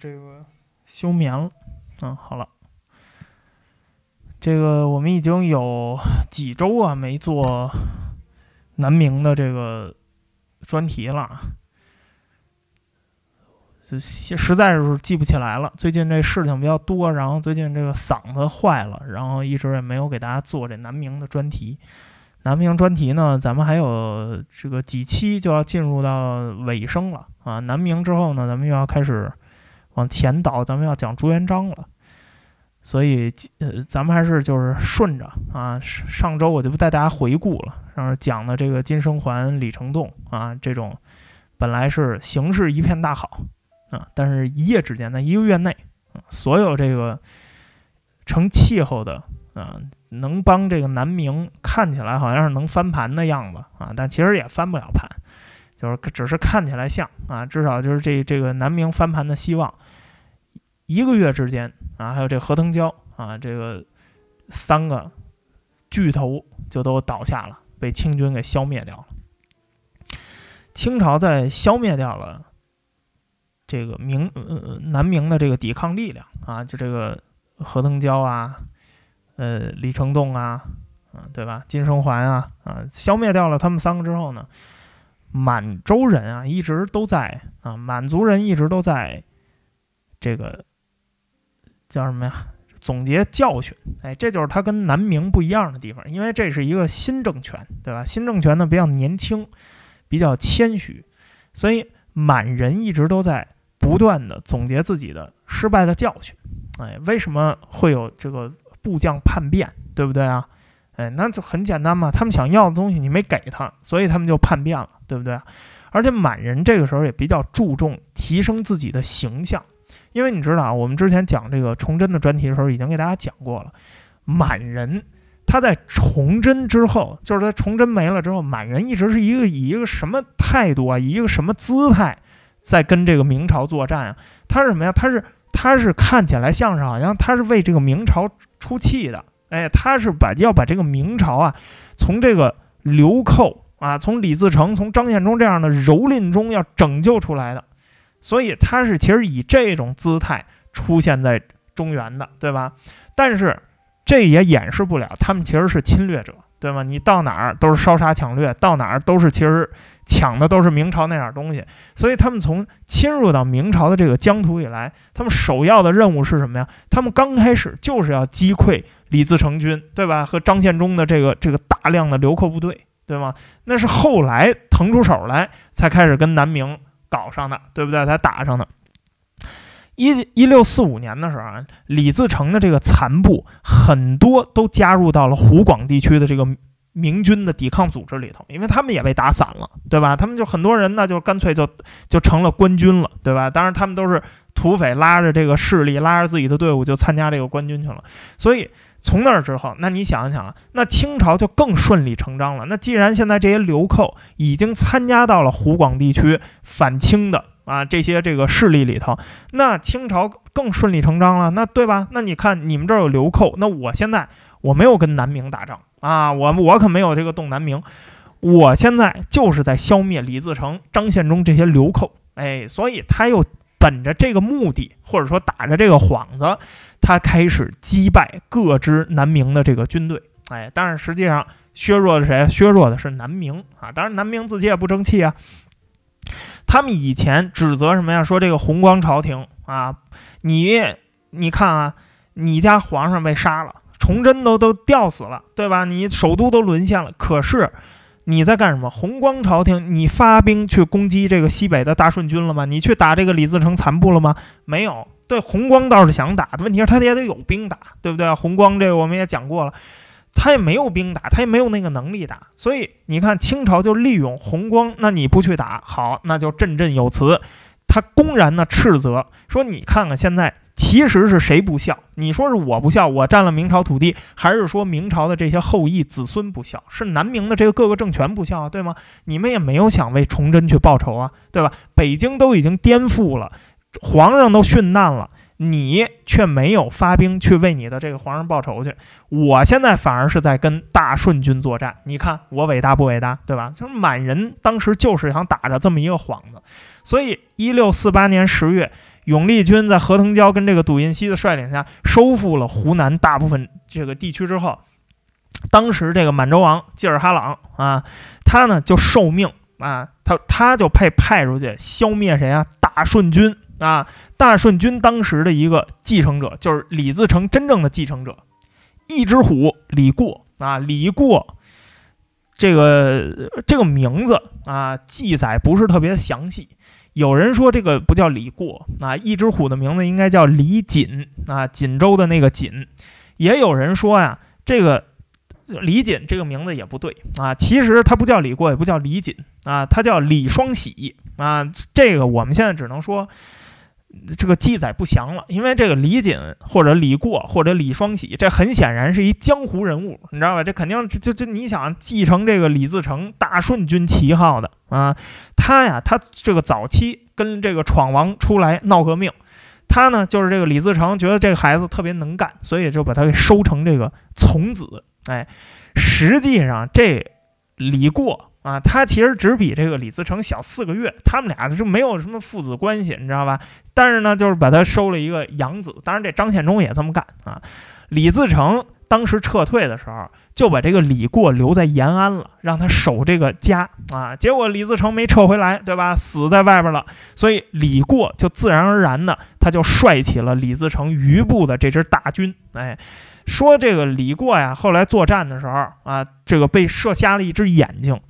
这个休眠了，嗯，好了，这个我们已经有几周啊没做南明的这个专题了，实在是记不起来了。最近这事情比较多，然后最近这个嗓子坏了，然后一直也没有给大家做这南明的专题。南明专题呢，咱们还有这个几期就要进入到尾声了啊。南明之后呢，咱们又要开始。往前倒，咱们要讲朱元璋了，所以呃，咱们还是就是顺着啊。上周我就不带大家回顾了，然后讲的这个金生还李成栋啊，这种本来是形势一片大好啊，但是一夜之间，在一个月内，所有这个成气候的啊，能帮这个南明看起来好像是能翻盘的样子啊，但其实也翻不了盘，就是只是看起来像啊，至少就是这这个南明翻盘的希望。一个月之间啊，还有这何腾蛟啊，这个三个巨头就都倒下了，被清军给消灭掉了。清朝在消灭掉了这个明呃南明的这个抵抗力量啊，就这个何腾蛟啊，呃李成栋啊，啊对吧？金声桓啊啊，消灭掉了他们三个之后呢，满洲人啊一直都在啊，满族人一直都在这个。叫什么呀？总结教训，哎，这就是他跟南明不一样的地方，因为这是一个新政权，对吧？新政权呢比较年轻，比较谦虚，所以满人一直都在不断的总结自己的失败的教训，哎，为什么会有这个部将叛变，对不对啊？哎，那就很简单嘛，他们想要的东西你没给他，所以他们就叛变了，对不对？而且满人这个时候也比较注重提升自己的形象。因为你知道啊，我们之前讲这个崇祯的专题的时候，已经给大家讲过了。满人他在崇祯之后，就是他崇祯没了之后，满人一直是一个以一个什么态度啊，以一个什么姿态在跟这个明朝作战啊？他是什么呀？他是他是看起来像是好像他是为这个明朝出气的，哎，他是把要把这个明朝啊，从这个流寇啊，从李自成、从张献忠这样的蹂躏中要拯救出来的。所以他是其实以这种姿态出现在中原的，对吧？但是这也掩饰不了他们其实是侵略者，对吗？你到哪儿都是烧杀抢掠，到哪儿都是其实抢的都是明朝那点东西。所以他们从侵入到明朝的这个疆土以来，他们首要的任务是什么呀？他们刚开始就是要击溃李自成军，对吧？和张献忠的这个这个大量的流寇部队，对吗？那是后来腾出手来才开始跟南明。搞上的，对不对？才打上的。一一六四五年的时候，李自成的这个残部很多都加入到了湖广地区的这个明军的抵抗组织里头，因为他们也被打散了，对吧？他们就很多人呢，就干脆就就成了官军了，对吧？当然，他们都是土匪拉着这个势力，拉着自己的队伍就参加这个官军去了，所以。从那儿之后，那你想一想啊，那清朝就更顺理成章了。那既然现在这些流寇已经参加到了湖广地区反清的啊这些这个势力里头，那清朝更顺理成章了，那对吧？那你看你们这儿有流寇，那我现在我没有跟南明打仗啊，我我可没有这个动南明，我现在就是在消灭李自成、张献忠这些流寇。哎，所以他又本着这个目的，或者说打着这个幌子。他开始击败各支南明的这个军队，哎，但是实际上削弱的是谁削弱的是南明啊！当然，南明自己也不争气啊。他们以前指责什么呀？说这个弘光朝廷啊，你你看啊，你家皇上被杀了，崇祯都都吊死了，对吧？你首都都沦陷了，可是你在干什么？弘光朝廷，你发兵去攻击这个西北的大顺军了吗？你去打这个李自成残部了吗？没有。对，红光倒是想打，问题是他也得有兵打，对不对？红光这个我们也讲过了，他也没有兵打，他也没有那个能力打，所以你看清朝就利用红光，那你不去打好，那就振振有词，他公然的斥责说：“你看看现在，其实是谁不孝？你说是我不孝，我占了明朝土地，还是说明朝的这些后裔子孙不孝，是南明的这个各个政权不孝啊，对吗？你们也没有想为崇祯去报仇啊，对吧？北京都已经颠覆了。”皇上都殉难了，你却没有发兵去为你的这个皇上报仇去。我现在反而是在跟大顺军作战。你看我伟大不伟大，对吧？就是满人当时就是想打着这么一个幌子。所以，一六四八年十月，永历军在何腾蛟跟这个杜运熙的率领下收复了湖南大部分这个地区之后，当时这个满洲王济尔哈朗啊，他呢就受命啊，他他就派派出去消灭谁啊？大顺军。啊，大顺军当时的一个继承者，就是李自成真正的继承者，一只虎李过啊，李过这个这个名字啊，记载不是特别详细。有人说这个不叫李过啊，一只虎的名字应该叫李锦啊，锦州的那个锦。也有人说呀，这个李锦这个名字也不对啊，其实他不叫李过，也不叫李锦啊，他叫李双喜啊。这个我们现在只能说。这个记载不详了，因为这个李锦或者李过或者李双喜，这很显然是一江湖人物，你知道吧？这肯定，这这，你想继承这个李自成大顺军旗号的啊？他呀，他这个早期跟这个闯王出来闹革命，他呢就是这个李自成觉得这个孩子特别能干，所以就把他给收成这个从子。哎，实际上这李过。啊，他其实只比这个李自成小四个月，他们俩是没有什么父子关系，你知道吧？但是呢，就是把他收了一个养子。当然，这张献忠也这么干啊。李自成当时撤退的时候，就把这个李过留在延安了，让他守这个家啊。结果李自成没撤回来，对吧？死在外边了，所以李过就自然而然的他就率起了李自成余部的这支大军。哎，说这个李过呀，后来作战的时候啊，这个被射瞎了一只眼睛。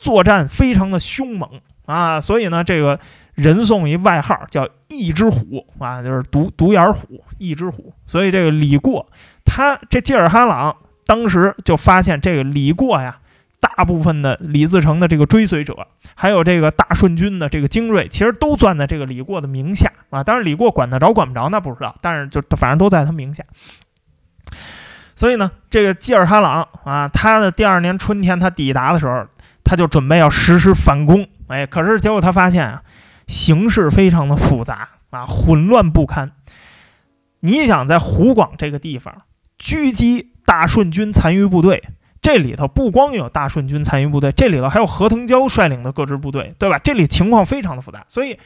作战非常的凶猛啊，所以呢，这个人送一外号叫“一只虎”啊，就是独独眼虎，一只虎。所以这个李过，他这吉尔哈朗当时就发现这个李过呀，大部分的李自成的这个追随者，还有这个大顺军的这个精锐，其实都攥在这个李过的名下啊。当然，李过管得着管不着，那不知道，但是就反正都在他名下。所以呢，这个吉尔哈朗啊，他的第二年春天他抵达的时候。他就准备要实施反攻，哎，可是结果他发现啊，形势非常的复杂啊，混乱不堪。你想在湖广这个地方狙击大顺军残余部队，这里头不光有大顺军残余部队，这里头还有何腾蛟率领的各支部队，对吧？这里情况非常的复杂，所以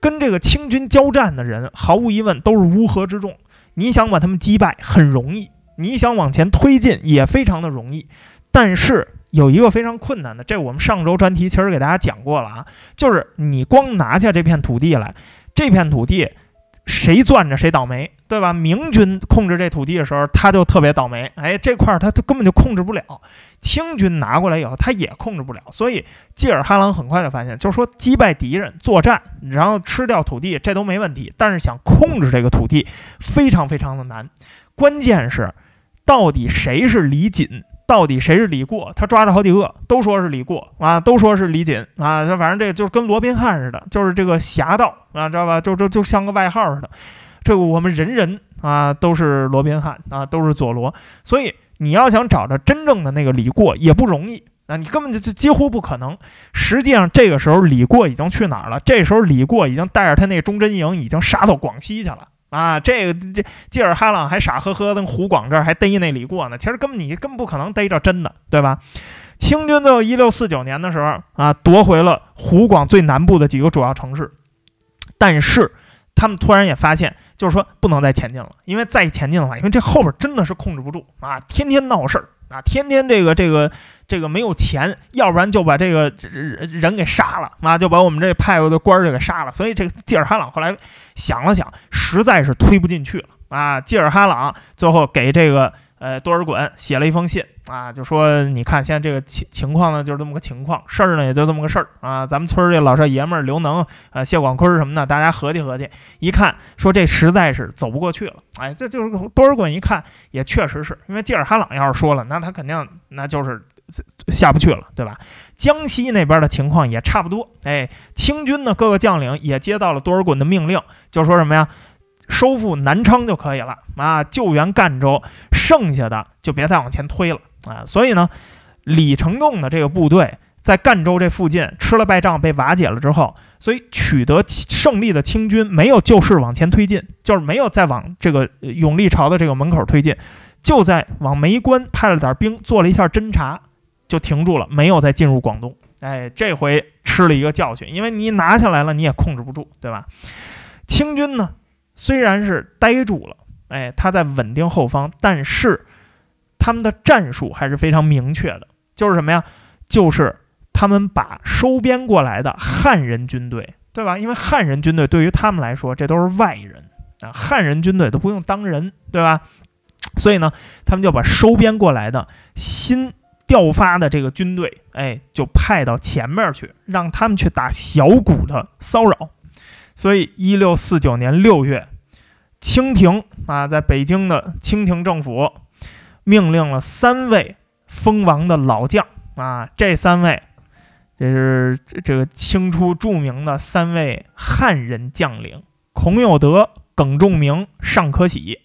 跟这个清军交战的人，毫无疑问都是乌合之众。你想把他们击败很容易，你想往前推进也非常的容易，但是。有一个非常困难的，这我们上周专题其实给大家讲过了啊，就是你光拿下这片土地来，这片土地谁攥着谁倒霉，对吧？明军控制这土地的时候，他就特别倒霉，哎，这块儿他根本就控制不了。清军拿过来以后，他也控制不了。所以，基尔哈朗很快就发现，就是说击败敌人、作战，然后吃掉土地，这都没问题。但是想控制这个土地，非常非常的难。关键是，到底谁是李锦？到底谁是李过？他抓着好几个，都说是李过啊，都说是李锦啊。反正这个就是跟罗宾汉似的，就是这个侠盗啊，知道吧？就就就像个外号似的。这个我们人人啊都是罗宾汉啊，都是佐罗。所以你要想找着真正的那个李过也不容易啊，你根本就几乎不可能。实际上这个时候李过已经去哪儿了？这时候李过已经带着他那忠贞营已经杀到广西去了。啊，这个这吉尔哈朗还傻呵呵的，湖广这儿还逮那里过呢，其实根本你根本不可能逮着真的，对吧？清军在一六四九年的时候啊，夺回了湖广最南部的几个主要城市，但是他们突然也发现，就是说不能再前进了，因为再前进的话，因为这后边真的是控制不住啊，天天闹事儿啊，天天这个这个。这个没有钱，要不然就把这个人给杀了啊！就把我们这派过的官儿就给杀了。所以这个吉尔哈朗后来想了想，实在是推不进去了啊！吉尔哈朗最后给这个呃多尔衮写了一封信啊，就说：“你看现在这个情情况呢，就是这么个情况，事儿呢也就这么个事儿啊！咱们村儿这老少爷们儿刘能啊、谢广坤什么的，大家合计合计，一看说这实在是走不过去了。哎，这就是多尔衮一看也确实是因为吉尔哈朗要是说了，那他肯定那就是。”下不去了，对吧？江西那边的情况也差不多。哎，清军的各个将领也接到了多尔衮的命令，就说什么呀，收复南昌就可以了啊，救援赣州，剩下的就别再往前推了啊。所以呢，李成栋的这个部队在赣州这附近吃了败仗，被瓦解了之后，所以取得胜利的清军没有就是往前推进，就是没有再往这个永历朝的这个门口推进，就在往梅关派了点兵做了一下侦查，就停住了，没有再进入广东。哎，这回吃了一个教训，因为你拿下来了，你也控制不住，对吧？清军呢，虽然是呆住了，哎，他在稳定后方，但是他们的战术还是非常明确的，就是什么呀？就是他们把收编过来的汉人军队，对吧？因为汉人军队对于他们来说，这都是外人啊，汉人军队都不用当人，对吧？所以呢，他们就把收编过来的新调发的这个军队，哎，就派到前面去，让他们去打小股的骚扰。所以，一六四九年六月，清廷啊，在北京的清廷政府命令了三位封王的老将啊，这三位，这是这这个清初著名的三位汉人将领：孔有德、耿仲明、尚可喜，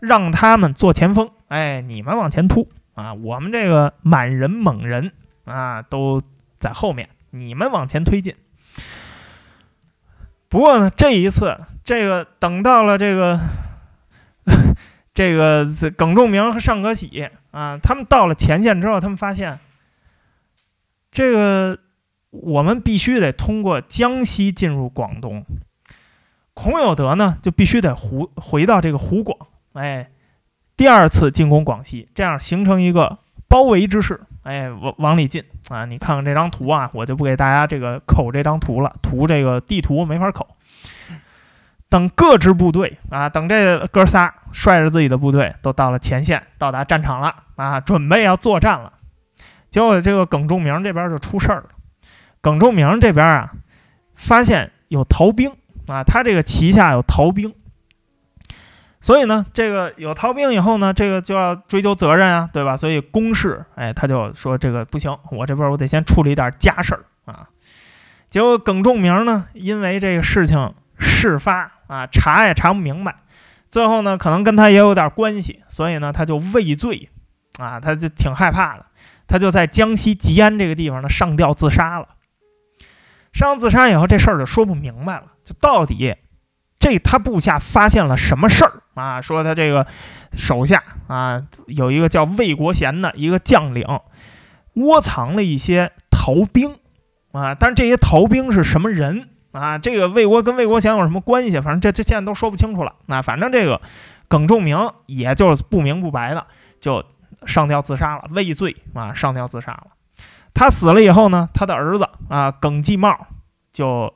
让他们做前锋。哎，你们往前突。啊，我们这个满人、蒙人啊，都在后面，你们往前推进。不过呢，这一次，这个等到了这个这个耿仲明和尚可喜啊，他们到了前线之后，他们发现，这个我们必须得通过江西进入广东，孔有德呢就必须得湖回到这个湖广，哎。第二次进攻广西，这样形成一个包围之势，哎，往往里进啊！你看看这张图啊，我就不给大家这个口这张图了，图这个地图没法口。等各支部队啊，等这哥仨率着自己的部队都到了前线，到达战场了啊，准备要作战了。结果这个耿仲明这边就出事儿了，耿仲明这边啊，发现有逃兵啊，他这个旗下有逃兵。所以呢，这个有逃兵以后呢，这个就要追究责任啊，对吧？所以公事，哎，他就说这个不行，我这边我得先处理点家事儿啊。结果耿仲明呢，因为这个事情事发啊，查也查不明白，最后呢，可能跟他也有点关系，所以呢，他就畏罪啊，他就挺害怕的，他就在江西吉安这个地方呢上吊自杀了。上吊自杀以后，这事儿就说不明白了，就到底这他部下发现了什么事儿？啊，说他这个手下啊，有一个叫魏国贤的一个将领，窝藏了一些逃兵啊。但是这些逃兵是什么人啊？这个魏国跟魏国贤有什么关系？反正这这现在都说不清楚了。那反正这个耿仲明也就是不明不白的就上吊自杀了，畏罪啊上吊自杀了。他死了以后呢，他的儿子啊耿继茂就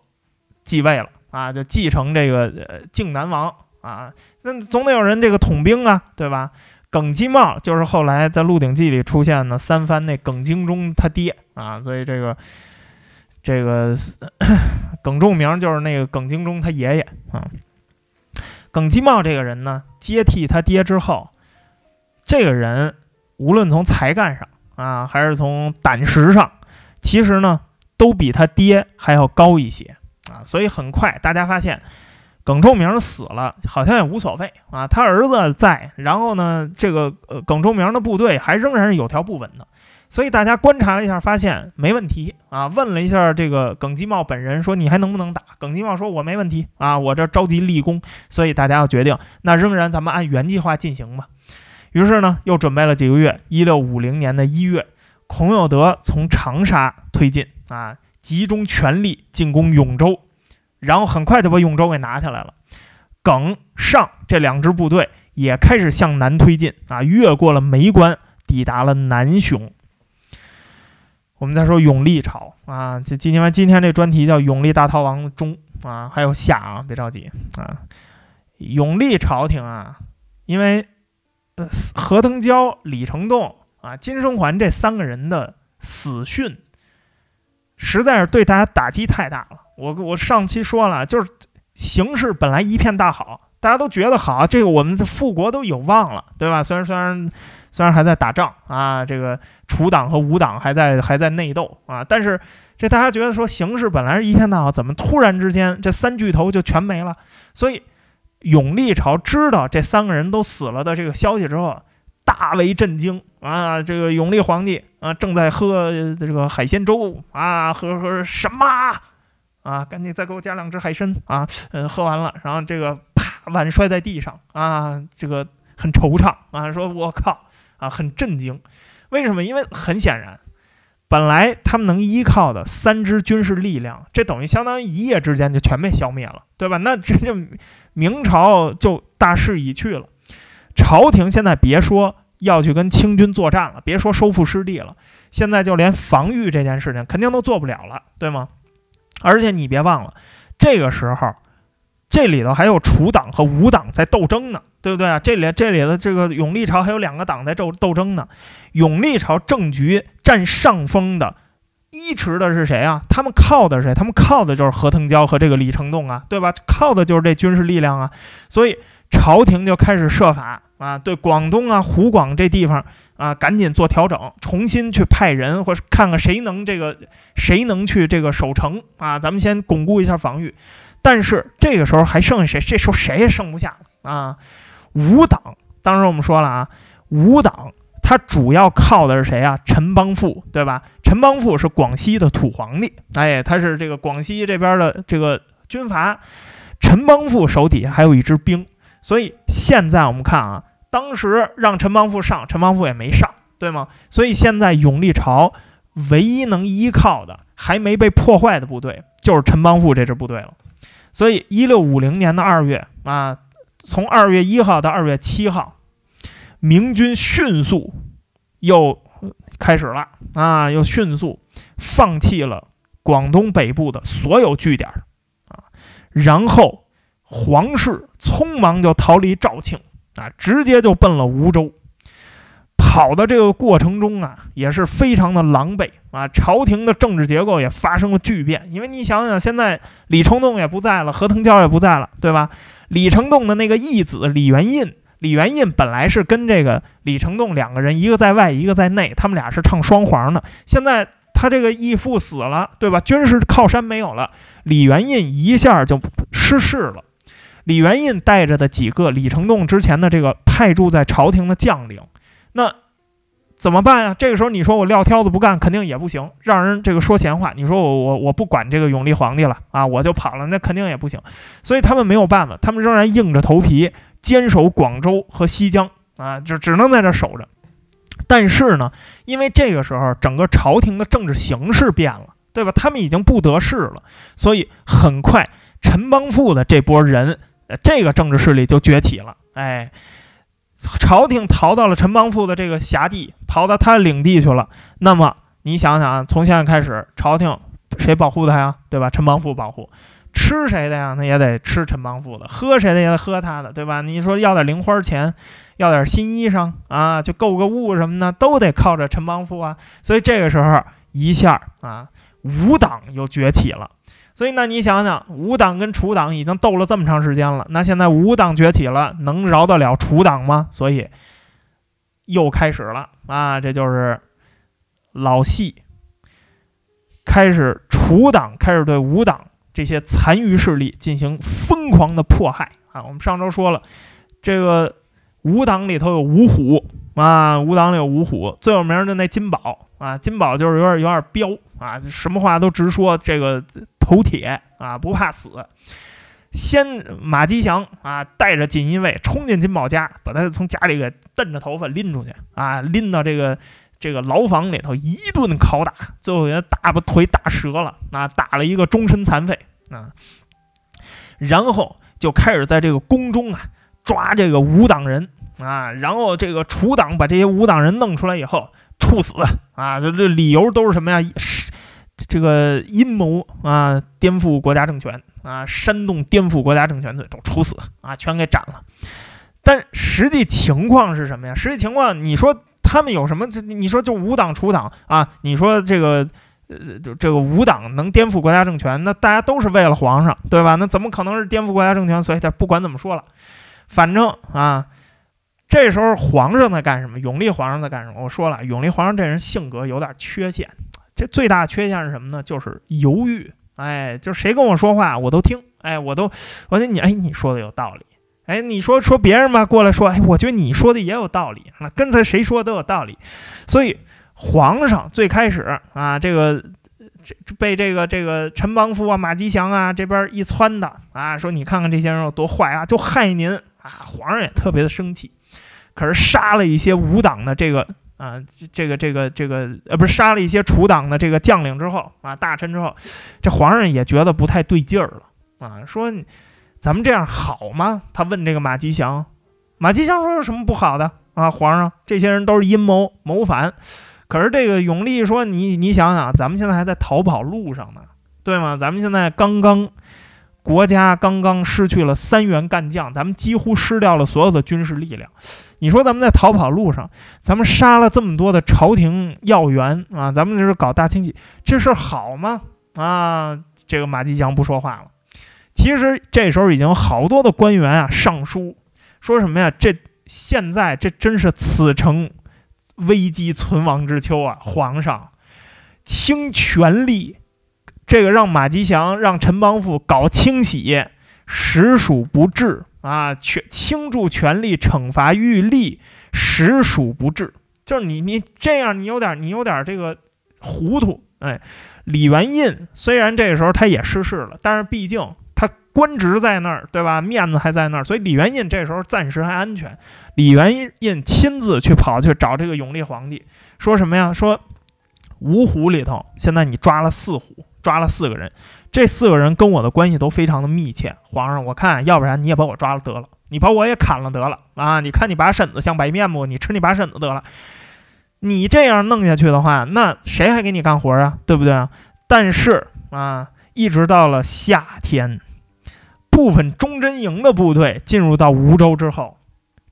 继位了啊，就继承这个呃靖南王。啊，那总得有人这个统兵啊，对吧？耿继茂就是后来在《鹿鼎记》里出现的三番那耿精忠他爹啊，所以这个这个耿仲明就是那个耿精忠他爷爷啊。耿继茂这个人呢，接替他爹之后，这个人无论从才干上啊，还是从胆识上，其实呢，都比他爹还要高一些啊，所以很快大家发现。耿仲明死了，好像也无所谓啊。他儿子在，然后呢，这个呃，耿仲明的部队还仍然是有条不紊的，所以大家观察了一下，发现没问题啊。问了一下这个耿继茂本人，说你还能不能打？耿继茂说我没问题啊，我这着急立功，所以大家要决定，那仍然咱们按原计划进行吧。于是呢，又准备了几个月，一六五零年的一月，孔有德从长沙推进啊，集中全力进攻永州。然后很快就把永州给拿下来了，耿尚这两支部队也开始向南推进啊，越过了梅关，抵达了南雄。我们再说永历朝啊，这今天完今天这专题叫永历大逃亡中啊，还有下啊，别着急啊。永历朝廷啊，因为何腾蛟、李成栋啊、金声桓这三个人的死讯，实在是对大家打击太大了。我我上期说了，就是形势本来一片大好，大家都觉得好，这个我们的复国都有望了，对吧？虽然虽然虽然还在打仗啊，这个楚党和吴党还在还在内斗啊，但是这大家觉得说形势本来是一片大好，怎么突然之间这三巨头就全没了？所以永历朝知道这三个人都死了的这个消息之后，大为震惊啊！这个永历皇帝啊，正在喝这个海鲜粥啊，喝喝什么？啊，赶紧再给我加两只海参啊！嗯，喝完了，然后这个啪碗摔在地上啊，这个很惆怅啊，说我靠啊，很震惊。为什么？因为很显然，本来他们能依靠的三支军事力量，这等于相当于一夜之间就全被消灭了，对吧？那这就明朝就大势已去了。朝廷现在别说要去跟清军作战了，别说收复失地了，现在就连防御这件事情肯定都做不了了，对吗？而且你别忘了，这个时候，这里头还有楚党和吴党在斗争呢，对不对啊？这里这里的这个永历朝还有两个党在斗斗争呢。永历朝政局占上风的依持的是谁啊？他们靠的谁？他们靠的就是何腾蛟和这个李成栋啊，对吧？靠的就是这军事力量啊。所以。朝廷就开始设法啊，对广东啊、湖广这地方啊，赶紧做调整，重新去派人，或者看看谁能这个，谁能去这个守城啊？咱们先巩固一下防御。但是这个时候还剩下谁？这时候谁也剩不下啊！五党，当时我们说了啊，五党他主要靠的是谁啊？陈邦富，对吧？陈邦富是广西的土皇帝，哎，他是这个广西这边的这个军阀，陈邦富手底下还有一支兵。所以现在我们看啊，当时让陈邦富上，陈邦富也没上，对吗？所以现在永历朝唯一能依靠的、还没被破坏的部队，就是陈邦富这支部队了。所以，一六五零年的二月啊，从二月一号到二月七号，明军迅速又开始了啊，又迅速放弃了广东北部的所有据点啊，然后。皇室匆忙就逃离肇庆啊，直接就奔了梧州。跑的这个过程中啊，也是非常的狼狈啊。朝廷的政治结构也发生了巨变，因为你想想，现在李成栋也不在了，何腾蛟也不在了，对吧？李成栋的那个义子李元印，李元印本来是跟这个李成栋两个人，一个在外，一个在内，他们俩是唱双簧的。现在他这个义父死了，对吧？军事靠山没有了，李元印一下就失势了。李元胤带着的几个李成栋之前的这个派驻在朝廷的将领，那怎么办呀？这个时候你说我撂挑子不干，肯定也不行，让人这个说闲话。你说我我我不管这个永历皇帝了啊，我就跑了，那肯定也不行。所以他们没有办法，他们仍然硬着头皮坚守广州和西江啊，就只能在这守着。但是呢，因为这个时候整个朝廷的政治形势变了，对吧？他们已经不得势了，所以很快陈邦富的这波人。这个政治势力就崛起了，哎，朝廷逃到了陈邦富的这个辖地，跑到他领地去了。那么你想想啊，从现在开始，朝廷谁保护他呀？对吧？陈邦富保护，吃谁的呀？那也得吃陈邦富的，喝谁的也得喝他的，对吧？你说要点零花钱，要点新衣裳啊，就购个物什么的，都得靠着陈邦富啊。所以这个时候，一下啊，五党又崛起了。所以呢，你想想，五党跟楚党已经斗了这么长时间了，那现在五党崛起了，能饶得了楚党吗？所以又开始了啊，这就是老戏。开始，楚党开始对五党这些残余势力进行疯狂的迫害啊。我们上周说了，这个五党里头有五虎啊，五党里有五虎，最有名的那金宝啊，金宝就是有点有点彪啊，什么话都直说这个。头铁啊，不怕死。先马吉祥啊，带着锦衣卫冲进金宝家，把他从家里给蹬着头发拎出去啊，拎到这个这个牢房里头一顿拷打，最后给他大把腿打折了啊，打了一个终身残废啊。然后就开始在这个宫中啊抓这个无党人啊，然后这个楚党把这些无党人弄出来以后处死啊，这这理由都是什么呀？是。这个阴谋啊，颠覆国家政权啊，煽动颠覆国家政权的都处死啊，全给斩了。但实际情况是什么呀？实际情况，你说他们有什么？这你说就五党除党啊？你说这个呃，就这个五党能颠覆国家政权？那大家都是为了皇上，对吧？那怎么可能是颠覆国家政权？所以，他不管怎么说了，反正啊，这时候皇上在干什么？永历皇上在干什么？我说了，永历皇上这人性格有点缺陷。这最大缺陷是什么呢？就是犹豫。哎，就是谁跟我说话，我都听。哎，我都，觉得你，哎，你说的有道理。哎，你说说别人吧，过来说，哎，我觉得你说的也有道理。那跟他谁说都有道理。所以皇上最开始啊，这个这被这个这个陈邦富啊、马吉祥啊这边一撺的啊，说你看看这些人有多坏啊，就害您啊。皇上也特别的生气，可是杀了一些无党的这个。啊，这个这个这个，呃，不是杀了一些楚党的这个将领之后啊，大臣之后，这皇上也觉得不太对劲儿了啊，说咱们这样好吗？他问这个马吉祥，马吉祥说有什么不好的啊？皇上，这些人都是阴谋谋反，可是这个永历说你你想想，咱们现在还在逃跑路上呢，对吗？咱们现在刚刚。国家刚刚失去了三员干将，咱们几乎失掉了所有的军事力量。你说咱们在逃跑路上，咱们杀了这么多的朝廷要员啊，咱们这是搞大清洗，这事好吗？啊，这个马吉祥不说话了。其实这时候已经有好多的官员啊上书，说什么呀？这现在这真是此城危机存亡之秋啊！皇上，倾全力。这个让马吉祥、让陈邦富搞清洗，实属不智啊！全倾注权力惩罚玉立，实属不智。就是你，你这样，你有点，你有点这个糊涂。哎，李元印虽然这个时候他也失势了，但是毕竟他官职在那儿，对吧？面子还在那儿，所以李元印这时候暂时还安全。李元印亲自去跑去找这个永历皇帝，说什么呀？说五虎里头，现在你抓了四虎。抓了四个人，这四个人跟我的关系都非常的密切。皇上，我看要不然你也把我抓了得了，你把我也砍了得了啊！你看你把身子像白面不？你吃你把身子得了。你这样弄下去的话，那谁还给你干活啊？对不对啊？但是啊，一直到了夏天，部分忠贞营的部队进入到梧州之后，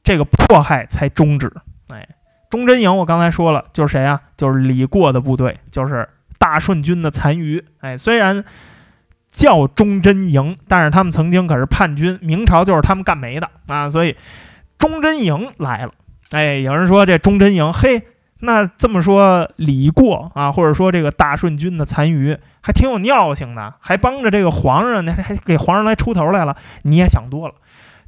这个迫害才终止。哎，忠贞营，我刚才说了，就是谁啊？就是李过的部队，就是。大顺军的残余，哎，虽然叫忠贞营，但是他们曾经可是叛军，明朝就是他们干没的啊。所以忠贞营来了，哎，有人说这忠贞营，嘿，那这么说李过啊，或者说这个大顺军的残余还挺有尿性的，还帮着这个皇上，那还给皇上来出头来了？你也想多了，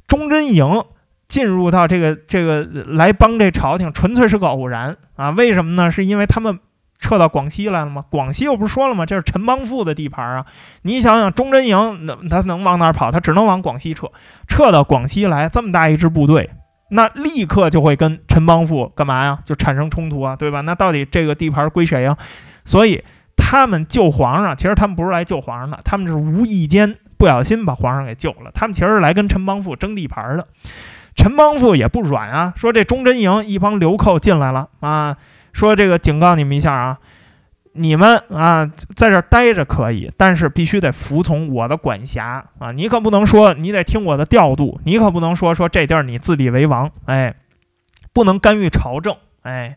忠贞营进入到这个这个来帮这朝廷，纯粹是个偶然啊。为什么呢？是因为他们。撤到广西来了吗？广西又不是说了吗？这是陈邦富的地盘啊！你想想，忠贞营那他能往哪儿跑？他只能往广西撤。撤到广西来，这么大一支部队，那立刻就会跟陈邦富干嘛呀？就产生冲突啊，对吧？那到底这个地盘归谁啊？所以他们救皇上，其实他们不是来救皇上的，他们是无意间不小心把皇上给救了。他们其实是来跟陈邦富争地盘的。陈邦富也不软啊，说这忠贞营一帮流寇进来了啊！说这个警告你们一下啊，你们啊在这待着可以，但是必须得服从我的管辖啊！你可不能说你得听我的调度，你可不能说说这地儿你自立为王，哎，不能干预朝政，哎，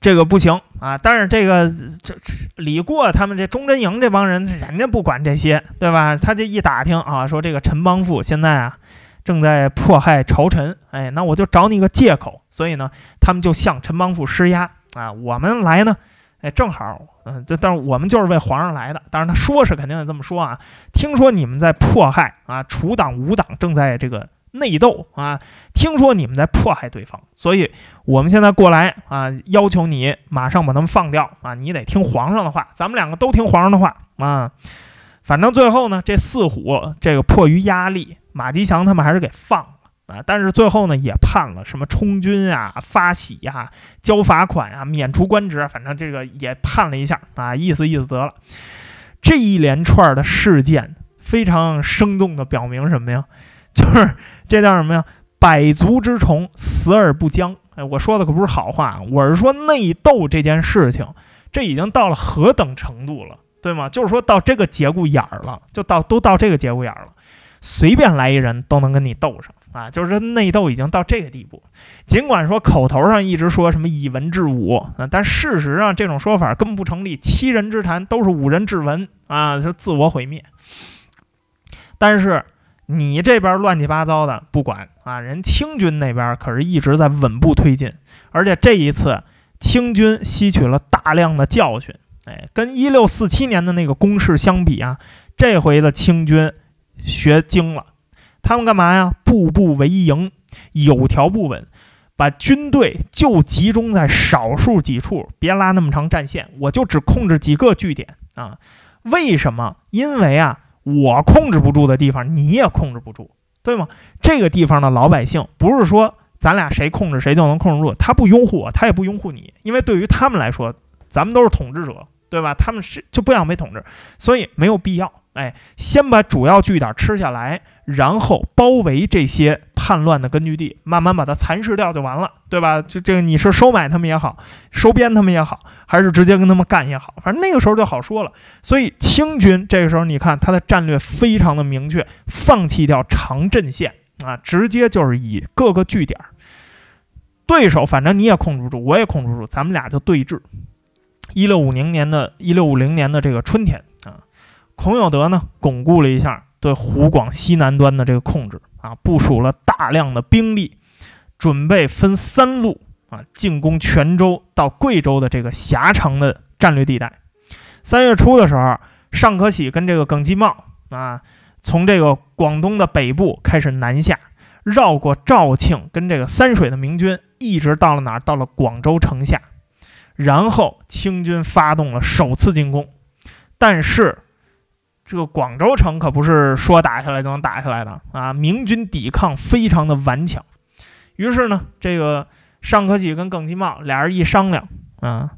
这个不行啊！但是这个这李过他们这忠贞营这帮人，人家不管这些，对吧？他这一打听啊，说这个陈邦富现在啊。正在迫害朝臣，哎，那我就找你个借口。所以呢，他们就向陈邦傅施压啊。我们来呢，哎，正好，嗯，这但是我们就是为皇上来的。当然他说是肯定得这么说啊。听说你们在迫害啊，楚党吴党正在这个内斗啊。听说你们在迫害对方，所以我们现在过来啊，要求你马上把他们放掉啊。你得听皇上的话，咱们两个都听皇上的话啊。反正最后呢，这四虎这个迫于压力。马吉祥他们还是给放了啊，但是最后呢也判了什么充军啊、发喜呀、交罚款啊、免除官职，反正这个也判了一下啊，意思意思得了。这一连串的事件非常生动地表明什么呀？就是这叫什么呀？百足之虫，死而不僵。哎，我说的可不是好话，我是说内斗这件事情，这已经到了何等程度了，对吗？就是说到这个节骨眼儿了，就到都到这个节骨眼儿了。随便来一人都能跟你斗上啊！就是内斗已经到这个地步，尽管说口头上一直说什么以文治武，但事实上这种说法根本不成立，七人之谈都是五人治文啊，就自我毁灭。但是你这边乱七八糟的不管啊，人清军那边可是一直在稳步推进，而且这一次清军吸取了大量的教训，哎，跟一六四七年的那个攻势相比啊，这回的清军。学精了，他们干嘛呀？步步为营，有条不紊，把军队就集中在少数几处，别拉那么长战线。我就只控制几个据点啊？为什么？因为啊，我控制不住的地方，你也控制不住，对吗？这个地方的老百姓不是说咱俩谁控制谁就能控制住，他不拥护我，他也不拥护你，因为对于他们来说，咱们都是统治者，对吧？他们是就不想被统治，所以没有必要。哎，先把主要据点吃下来，然后包围这些叛乱的根据地，慢慢把它蚕食掉就完了，对吧？就这个，你是收买他们也好，收编他们也好，还是直接跟他们干也好，反正那个时候就好说了。所以清军这个时候，你看他的战略非常的明确，放弃掉长阵线啊，直接就是以各个据点对手，反正你也控制住，我也控制住，咱们俩就对峙。一六五零年的，一六五零年的这个春天。孔有德呢，巩固了一下对湖广西南端的这个控制啊，部署了大量的兵力，准备分三路啊进攻泉州到贵州的这个狭长的战略地带。三月初的时候，尚可喜跟这个耿继茂啊，从这个广东的北部开始南下，绕过肇庆，跟这个三水的明军一直到了哪？到了广州城下，然后清军发动了首次进攻，但是。这个广州城可不是说打下来就能打下来的啊！明军抵抗非常的顽强。于是呢，这个尚可喜跟耿金茂俩人一商量，啊，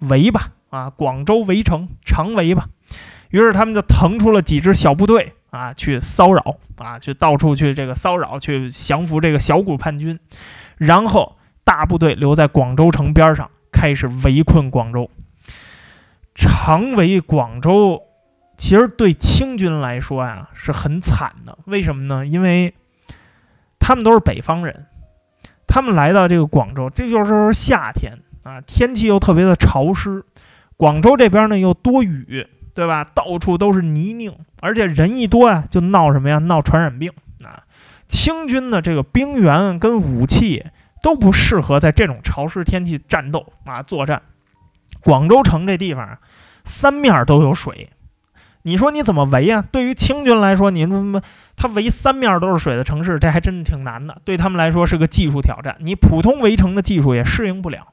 围吧，啊，广州围城长围吧。于是他们就腾出了几支小部队啊，去骚扰啊，去到处去这个骚扰，去降服这个小股叛军，然后大部队留在广州城边上，开始围困广州，长围广州。其实对清军来说呀是很惨的，为什么呢？因为他们都是北方人，他们来到这个广州，这就是夏天啊，天气又特别的潮湿，广州这边呢又多雨，对吧？到处都是泥泞，而且人一多呀就闹什么呀？闹传染病啊！清军的这个兵员跟武器都不适合在这种潮湿天气战斗啊作战。广州城这地方三面都有水。你说你怎么围啊？对于清军来说，你他妈他围三面都是水的城市，这还真挺难的。对他们来说是个技术挑战，你普通围城的技术也适应不了。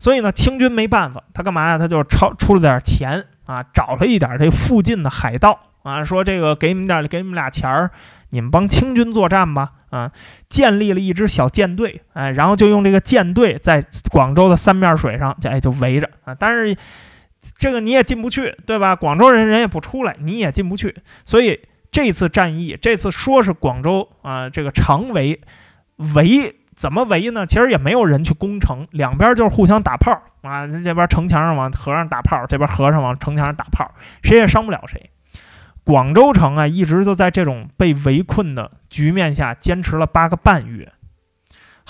所以呢，清军没办法，他干嘛呀？他就超出了点钱啊，找了一点这附近的海盗啊，说这个给你们点，给你们俩钱儿，你们帮清军作战吧啊！建立了一支小舰队，哎，然后就用这个舰队在广州的三面水上，哎，就围着啊。但是。这个你也进不去，对吧？广州人人也不出来，你也进不去。所以这次战役，这次说是广州啊，这个长围围怎么围呢？其实也没有人去攻城，两边就是互相打炮啊。这边城墙上往和尚打炮，这边和尚往城墙上打炮，谁也伤不了谁。广州城啊，一直就在这种被围困的局面下坚持了八个半月。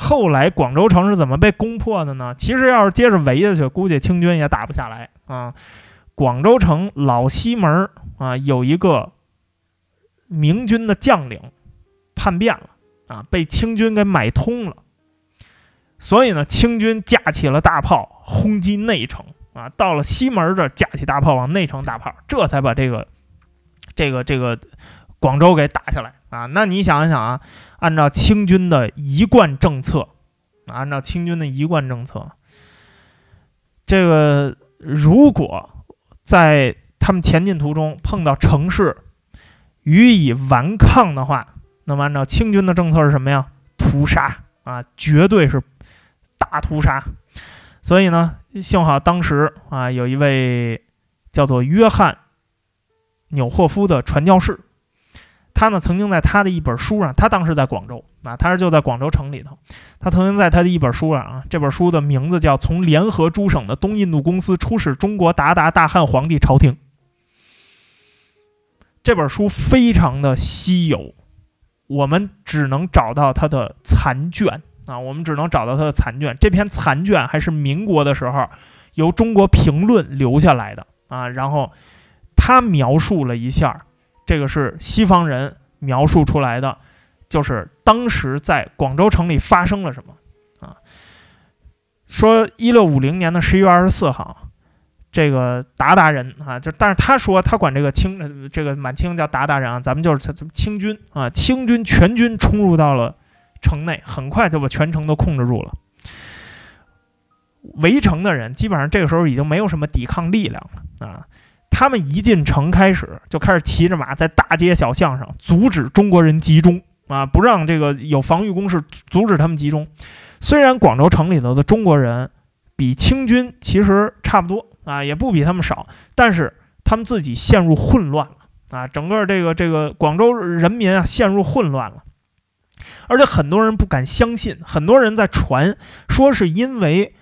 后来广州城是怎么被攻破的呢？其实要是接着围下去，估计清军也打不下来啊。广州城老西门啊，有一个明军的将领叛变了啊，被清军给买通了。所以呢，清军架起了大炮轰击内城啊，到了西门这架起大炮往内城打炮，这才把这个这个这个广州给打下来啊。那你想一想啊。按照清军的一贯政策，按照清军的一贯政策，这个如果在他们前进途中碰到城市，予以顽抗的话，那么按照清军的政策是什么呀？屠杀啊，绝对是大屠杀。所以呢，幸好当时啊，有一位叫做约翰·纽霍夫的传教士。他呢曾经在他的一本书上，他当时在广州啊，他是就在广州城里头。他曾经在他的一本书上啊，这本书的名字叫《从联合诸省的东印度公司出使中国达达大汉皇帝朝廷》。这本书非常的稀有，我们只能找到它的残卷啊，我们只能找到它的残卷。这篇残卷还是民国的时候由中国评论留下来的啊，然后他描述了一下。这个是西方人描述出来的，就是当时在广州城里发生了什么啊？说一六五零年的十一月二十四号，这个鞑靼人啊，就但是他说他管这个清这个满清叫鞑靼人啊，咱们就是清军啊，清军全军冲入到了城内，很快就把全城都控制住了。围城的人基本上这个时候已经没有什么抵抗力量了啊。他们一进城开始就开始骑着马在大街小巷上阻止中国人集中啊，不让这个有防御工事阻止他们集中。虽然广州城里头的中国人比清军其实差不多啊，也不比他们少，但是他们自己陷入混乱了啊，整个这个这个广州人民啊陷入混乱了，而且很多人不敢相信，很多人在传说是因为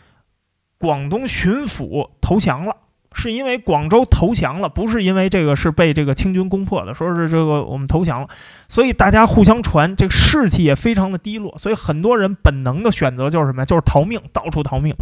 广东巡抚投降了。是因为广州投降了，不是因为这个是被这个清军攻破的，说是这个我们投降了，所以大家互相传，这个士气也非常的低落，所以很多人本能的选择就是什么呀？就是逃命，到处逃命。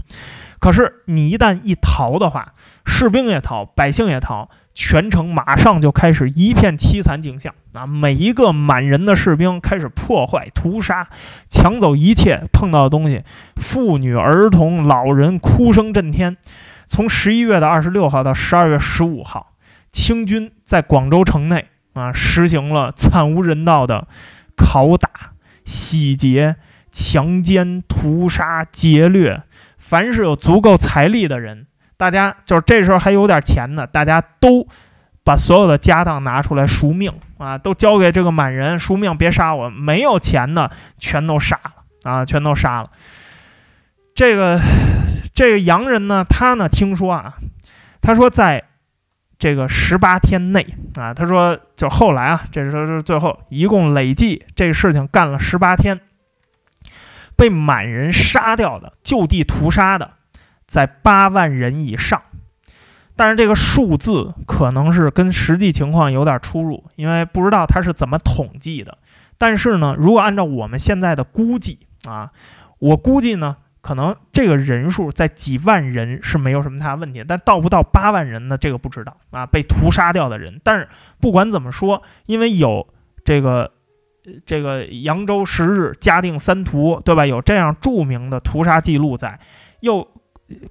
可是你一旦一逃的话，士兵也逃，百姓也逃，全城马上就开始一片凄惨景象。啊，每一个满人的士兵开始破坏、屠杀、抢走一切碰到的东西，妇女、儿童、老人哭声震天。从十一月的二十六号到十二月十五号，清军在广州城内啊，实行了惨无人道的拷打、洗劫、强奸、屠杀、劫掠。凡是有足够财力的人，大家就是这时候还有点钱的，大家都把所有的家当拿出来赎命啊，都交给这个满人赎命，别杀我。没有钱的，全都杀了啊，全都杀了。这个。这个洋人呢，他呢听说啊，他说，在这个十八天内啊，他说就后来啊，这是是最后一共累计这个事情干了十八天，被满人杀掉的就地屠杀的，在八万人以上，但是这个数字可能是跟实际情况有点出入，因为不知道他是怎么统计的。但是呢，如果按照我们现在的估计啊，我估计呢。可能这个人数在几万人是没有什么大问题，但到不到八万人呢？这个不知道啊，被屠杀掉的人。但是不管怎么说，因为有这个这个扬州十日、嘉定三屠，对吧？有这样著名的屠杀记录在，又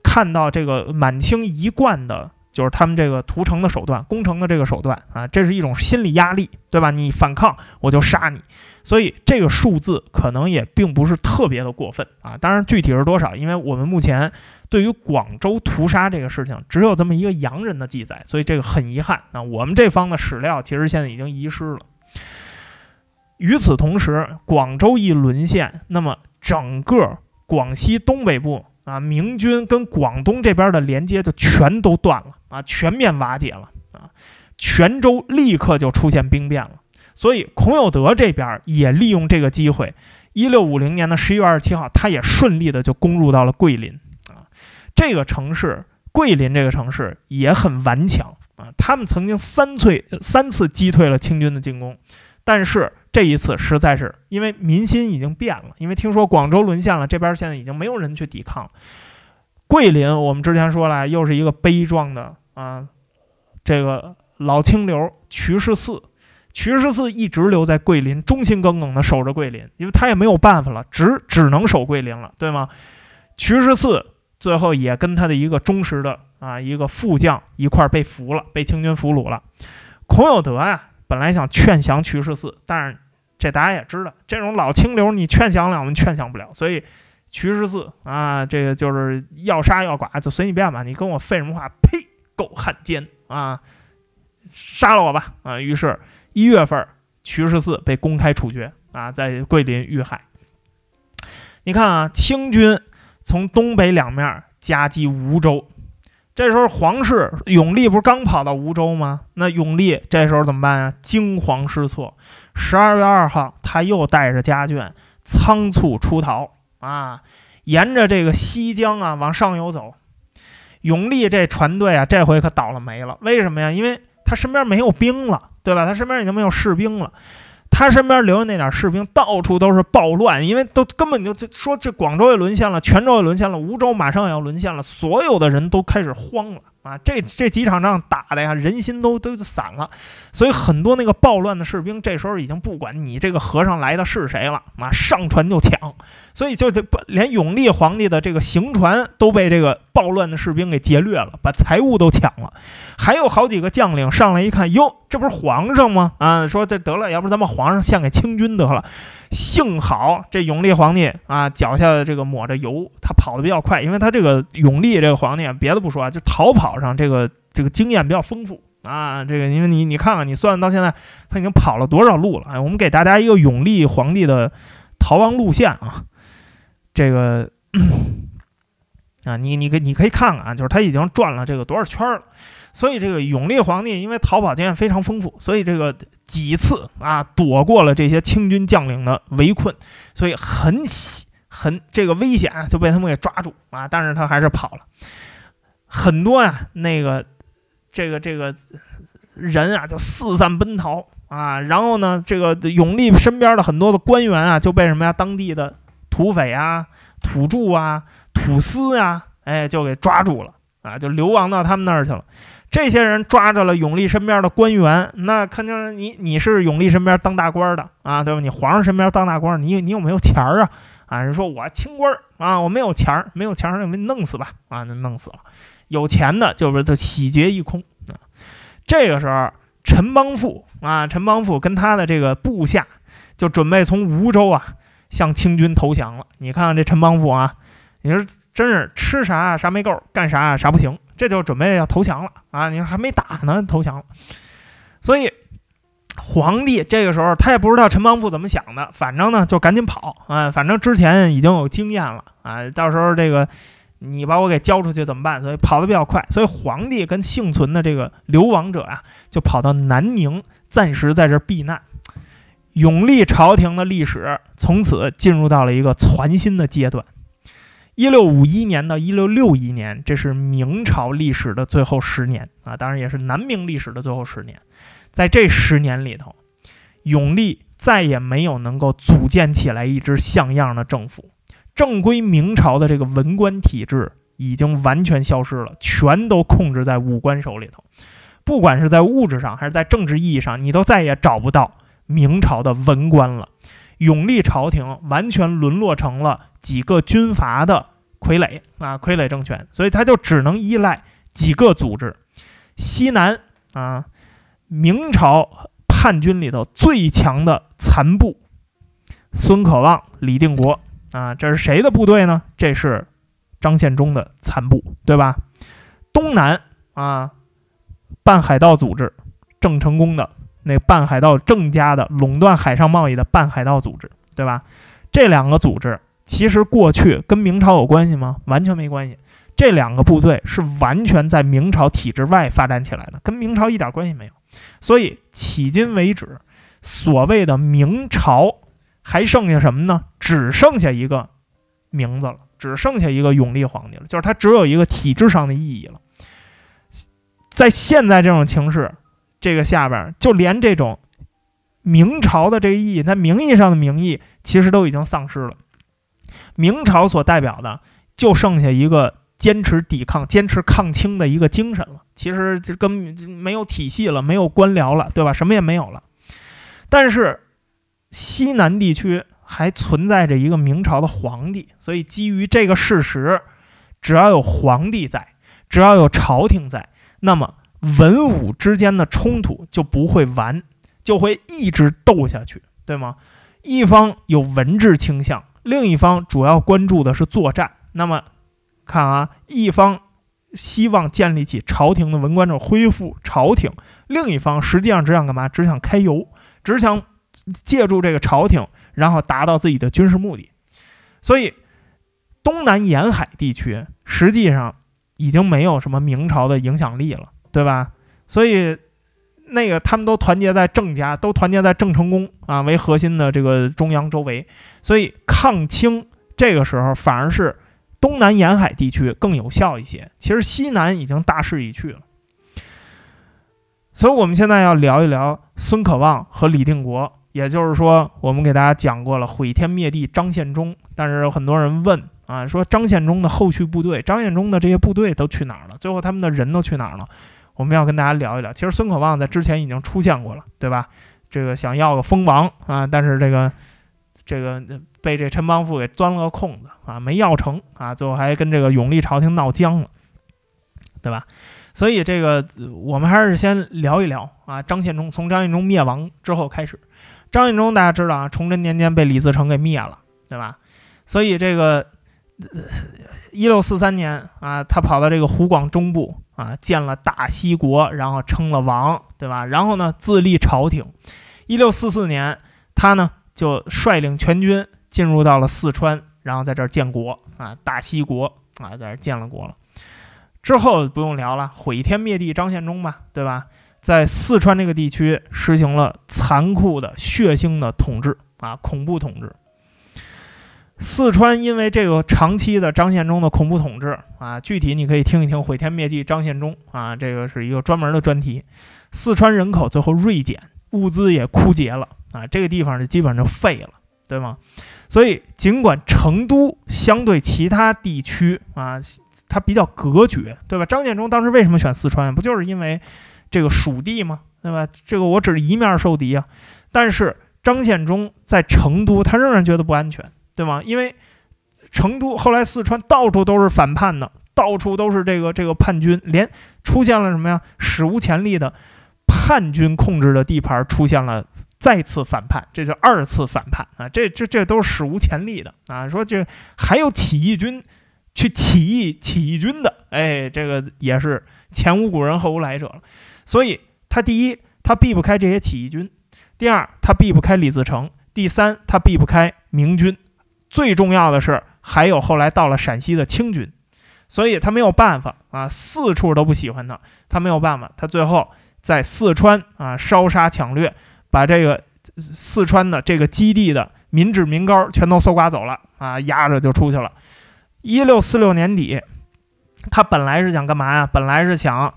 看到这个满清一贯的。就是他们这个屠城的手段，攻城的这个手段啊，这是一种心理压力，对吧？你反抗我就杀你，所以这个数字可能也并不是特别的过分啊。当然，具体是多少，因为我们目前对于广州屠杀这个事情只有这么一个洋人的记载，所以这个很遗憾啊。我们这方的史料其实现在已经遗失了。与此同时，广州一沦陷，那么整个广西东北部啊，明军跟广东这边的连接就全都断了。啊，全面瓦解了啊，泉州立刻就出现兵变了，所以孔有德这边也利用这个机会，一六五零年的十一月二十七号，他也顺利的就攻入到了桂林啊，这个城市桂林这个城市也很顽强啊，他们曾经三催三次击退了清军的进攻，但是这一次实在是因为民心已经变了，因为听说广州沦陷了，这边现在已经没有人去抵抗，桂林我们之前说了，又是一个悲壮的。啊，这个老清流瞿式四，瞿式四一直留在桂林，忠心耿耿的守着桂林，因为他也没有办法了，只只能守桂林了，对吗？瞿氏四最后也跟他的一个忠实的啊一个副将一块儿被俘了，被清军俘虏了。孔有德呀，本来想劝降瞿氏四，但是这大家也知道，这种老清流你劝降了我们劝降不了，所以瞿十四啊，这个就是要杀要剐就随你便吧，你跟我废什么话，呸！狗汉奸啊！杀了我吧！啊！于是，一月份，徐十四被公开处决啊，在桂林遇害。你看啊，清军从东北两面夹击梧州，这时候，皇室永历不是刚跑到梧州吗？那永历这时候怎么办啊？惊慌失措。十二月二号，他又带着家眷仓促出逃啊，沿着这个西江啊往上游走。永利这船队啊，这回可倒了霉了。为什么呀？因为他身边没有兵了，对吧？他身边已经没有士兵了，他身边留着那点士兵，到处都是暴乱。因为都根本就这说，这广州也沦陷了，泉州也沦陷了，梧州马上也要沦陷了，所有的人都开始慌了。啊，这这几场仗打的呀，人心都都散了，所以很多那个暴乱的士兵这时候已经不管你这个和尚来的是谁了，马上船就抢，所以就这不连永历皇帝的这个行船都被这个暴乱的士兵给劫掠了，把财物都抢了，还有好几个将领上来一看，哟。这不是皇上吗？啊，说这得了，要不咱们皇上献给清军得了。幸好这永历皇帝啊，脚下这个抹着油，他跑的比较快，因为他这个永历这个皇帝，别的不说啊，就逃跑上这个这个经验比较丰富啊。这个，因为你你看看，你算算到现在他已经跑了多少路了？哎，我们给大家一个永历皇帝的逃亡路线啊。这个，啊，你你可你可以看看，啊，就是他已经转了这个多少圈了。所以这个永历皇帝因为逃跑经验非常丰富，所以这个几次啊躲过了这些清军将领的围困，所以很很这个危险就被他们给抓住啊，但是他还是跑了。很多呀那个这个这个人啊就四散奔逃啊，然后呢这个永历身边的很多的官员啊就被什么呀当地的土匪啊、土著啊、土司啊，哎就给抓住了啊，就流亡到他们那儿去了。这些人抓着了永历身边的官员，那肯定你，你是永历身边当大官的啊，对吧？你皇上身边当大官，你你有没有钱儿啊？啊，人说我清官儿啊，我没有钱儿，没有钱儿，那我给你弄死吧！啊，就弄死了。有钱的，就是就洗劫一空啊。这个时候，陈邦富啊，陈邦富跟他的这个部下就准备从梧州啊向清军投降了。你看看这陈邦富啊。你说真是吃啥啥没够，干啥啥不行，这就准备要投降了啊！你说还没打呢，投降。所以皇帝这个时候他也不知道陈邦富怎么想的，反正呢就赶紧跑啊！反正之前已经有经验了啊，到时候这个你把我给交出去怎么办？所以跑得比较快。所以皇帝跟幸存的这个流亡者啊，就跑到南宁，暂时在这避难。永历朝廷的历史从此进入到了一个全新的阶段。一六五一年到一六六一年，这是明朝历史的最后十年啊，当然也是南明历史的最后十年。在这十年里头，永历再也没有能够组建起来一支像样的政府，正规明朝的这个文官体制已经完全消失了，全都控制在武官手里头。不管是在物质上还是在政治意义上，你都再也找不到明朝的文官了。永历朝廷完全沦落成了几个军阀的傀儡啊，傀儡政权，所以他就只能依赖几个组织。西南啊，明朝叛军里头最强的残部，孙可望、李定国啊，这是谁的部队呢？这是张献忠的残部，对吧？东南啊，半海盗组织郑成功的。那半海盗郑家的垄断海上贸易的半海盗组织，对吧？这两个组织其实过去跟明朝有关系吗？完全没关系。这两个部队是完全在明朝体制外发展起来的，跟明朝一点关系没有。所以迄今为止，所谓的明朝还剩下什么呢？只剩下一个名字了，只剩下一个永历皇帝了，就是他只有一个体制上的意义了。在现在这种情势。这个下边就连这种明朝的这个意义，它名义上的名义其实都已经丧失了。明朝所代表的就剩下一个坚持抵抗、坚持抗清的一个精神了。其实这根本没有体系了，没有官僚了，对吧？什么也没有了。但是西南地区还存在着一个明朝的皇帝，所以基于这个事实，只要有皇帝在，只要有朝廷在，那么。文武之间的冲突就不会完，就会一直斗下去，对吗？一方有文治倾向，另一方主要关注的是作战。那么，看啊，一方希望建立起朝廷的文官，这恢复朝廷；另一方实际上只想干嘛？只想开油，只想借助这个朝廷，然后达到自己的军事目的。所以，东南沿海地区实际上已经没有什么明朝的影响力了。对吧？所以那个他们都团结在郑家，都团结在郑成功啊为核心的这个中央周围，所以抗清这个时候反而是东南沿海地区更有效一些。其实西南已经大势已去了，所以我们现在要聊一聊孙可望和李定国，也就是说我们给大家讲过了毁天灭地张献忠，但是有很多人问啊，说张献忠的后续部队，张献忠的这些部队都去哪儿了？最后他们的人都去哪儿了？我们要跟大家聊一聊，其实孙可望在之前已经出现过了，对吧？这个想要个封王啊，但是这个这个被这陈邦富给钻了个空子啊，没要成啊，最后还跟这个永历朝廷闹僵了，对吧？所以这个我们还是先聊一聊啊，张献忠从张献忠灭亡之后开始，张献忠大家知道啊，崇祯年间被李自成给灭了，对吧？所以这个一六四三年啊，他跑到这个湖广中部。啊，建了大西国，然后称了王，对吧？然后呢，自立朝廷。一六四四年，他呢就率领全军进入到了四川，然后在这儿建国啊，大西国啊，在这建了国了。之后不用聊了，毁天灭地张献忠吧，对吧？在四川这个地区实行了残酷的、血腥的统治啊，恐怖统治。四川因为这个长期的张献忠的恐怖统治啊，具体你可以听一听《毁天灭地张献忠》啊，这个是一个专门的专题。四川人口最后锐减，物资也枯竭了啊，这个地方就基本上就废了，对吗？所以尽管成都相对其他地区啊，它比较隔绝，对吧？张献忠当时为什么选四川？不就是因为这个蜀地吗？对吧？这个我只是一面受敌啊，但是张献忠在成都，他仍然觉得不安全。对吗？因为成都后来四川到处都是反叛的，到处都是这个这个叛军，连出现了什么呀？史无前例的叛军控制的地盘出现了再次反叛，这叫二次反叛啊！这这这都是史无前例的啊！说这还有起义军去起义，起义军的哎，这个也是前无古人后无来者了。所以他第一他避不开这些起义军，第二他避不开李自成，第三他避不开明军。最重要的是，还有后来到了陕西的清军，所以他没有办法啊，四处都不喜欢他，他没有办法，他最后在四川啊烧杀抢掠，把这个四川的这个基地的民脂民膏全都搜刮走了啊，押着就出去了。一六四六年底，他本来是想干嘛呀？本来是想。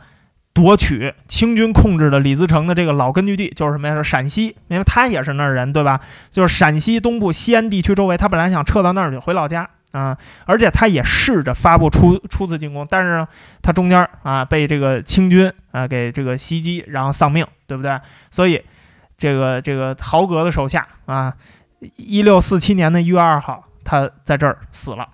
夺取清军控制的李自成的这个老根据地，就是什么呀？是陕西，因为他也是那儿人，对吧？就是陕西东部西安地区周围，他本来想撤到那儿去回老家啊，而且他也试着发布出初次进攻，但是他中间啊被这个清军啊给这个袭击，然后丧命，对不对？所以，这个这个豪格的手下啊，一六四七年的一月二号，他在这儿死了。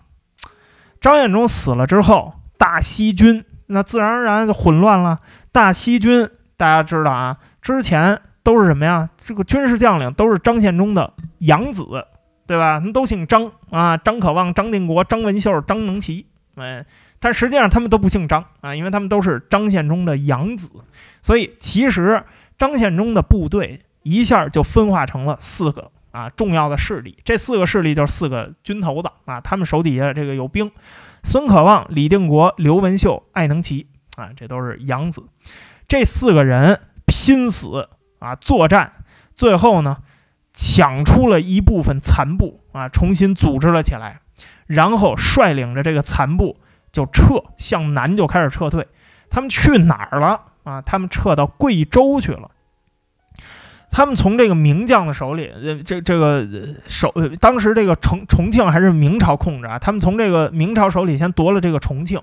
张献忠死了之后，大西军。那自然而然就混乱了。大西军，大家知道啊，之前都是什么呀？这个军事将领都是张献忠的养子，对吧？他们都姓张啊，张可望、张定国、张文秀、张能奇，哎，但实际上他们都不姓张啊，因为他们都是张献忠的养子，所以其实张献忠的部队一下就分化成了四个啊重要的势力。这四个势力就是四个军头子啊，他们手底下这个有兵。孙可望、李定国、刘文秀、艾能奇啊，这都是养子。这四个人拼死啊作战，最后呢抢出了一部分残部啊，重新组织了起来，然后率领着这个残部就撤向南，就开始撤退。他们去哪儿了啊？他们撤到贵州去了。他们从这个名将的手里，呃，这这个手，当时这个重重庆还是明朝控制啊。他们从这个明朝手里先夺了这个重庆，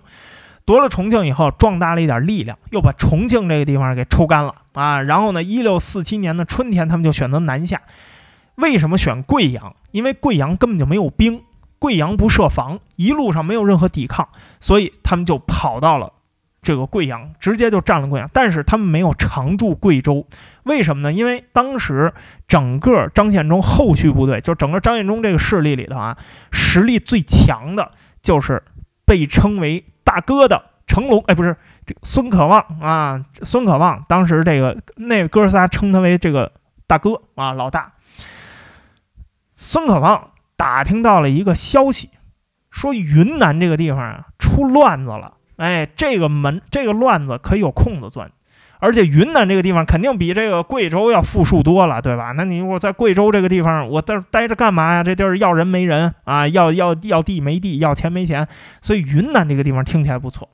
夺了重庆以后，壮大了一点力量，又把重庆这个地方给抽干了啊。然后呢，一六四七年的春天，他们就选择南下。为什么选贵阳？因为贵阳根本就没有兵，贵阳不设防，一路上没有任何抵抗，所以他们就跑到了。这个贵阳直接就占了贵阳，但是他们没有常驻贵州，为什么呢？因为当时整个张献忠后续部队，就整个张献忠这个势力里头啊，实力最强的就是被称为大哥的成龙，哎，不是这孙可望啊，孙可望当时这个那哥仨称他为这个大哥啊，老大。孙可望打听到了一个消息，说云南这个地方啊出乱子了。哎，这个门这个乱子可以有空子钻，而且云南这个地方肯定比这个贵州要富庶多了，对吧？那你我在贵州这个地方，我这待着干嘛呀？这地儿要人没人啊，要要要地没地，要钱没钱，所以云南这个地方听起来不错。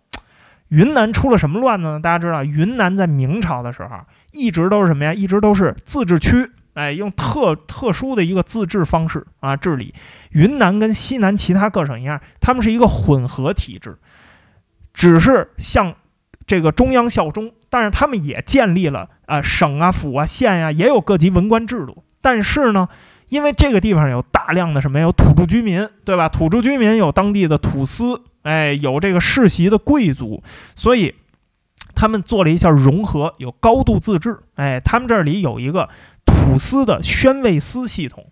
云南出了什么乱子呢？大家知道，云南在明朝的时候一直都是什么呀？一直都是自治区，哎，用特特殊的一个自治方式啊治理。云南跟西南其他各省一样，他们是一个混合体制。只是向这个中央效忠，但是他们也建立了啊省啊府啊县啊，也有各级文官制度。但是呢，因为这个地方有大量的什么有土著居民，对吧？土著居民有当地的土司，哎，有这个世袭的贵族，所以他们做了一下融合，有高度自治。哎，他们这里有一个土司的宣慰司系统。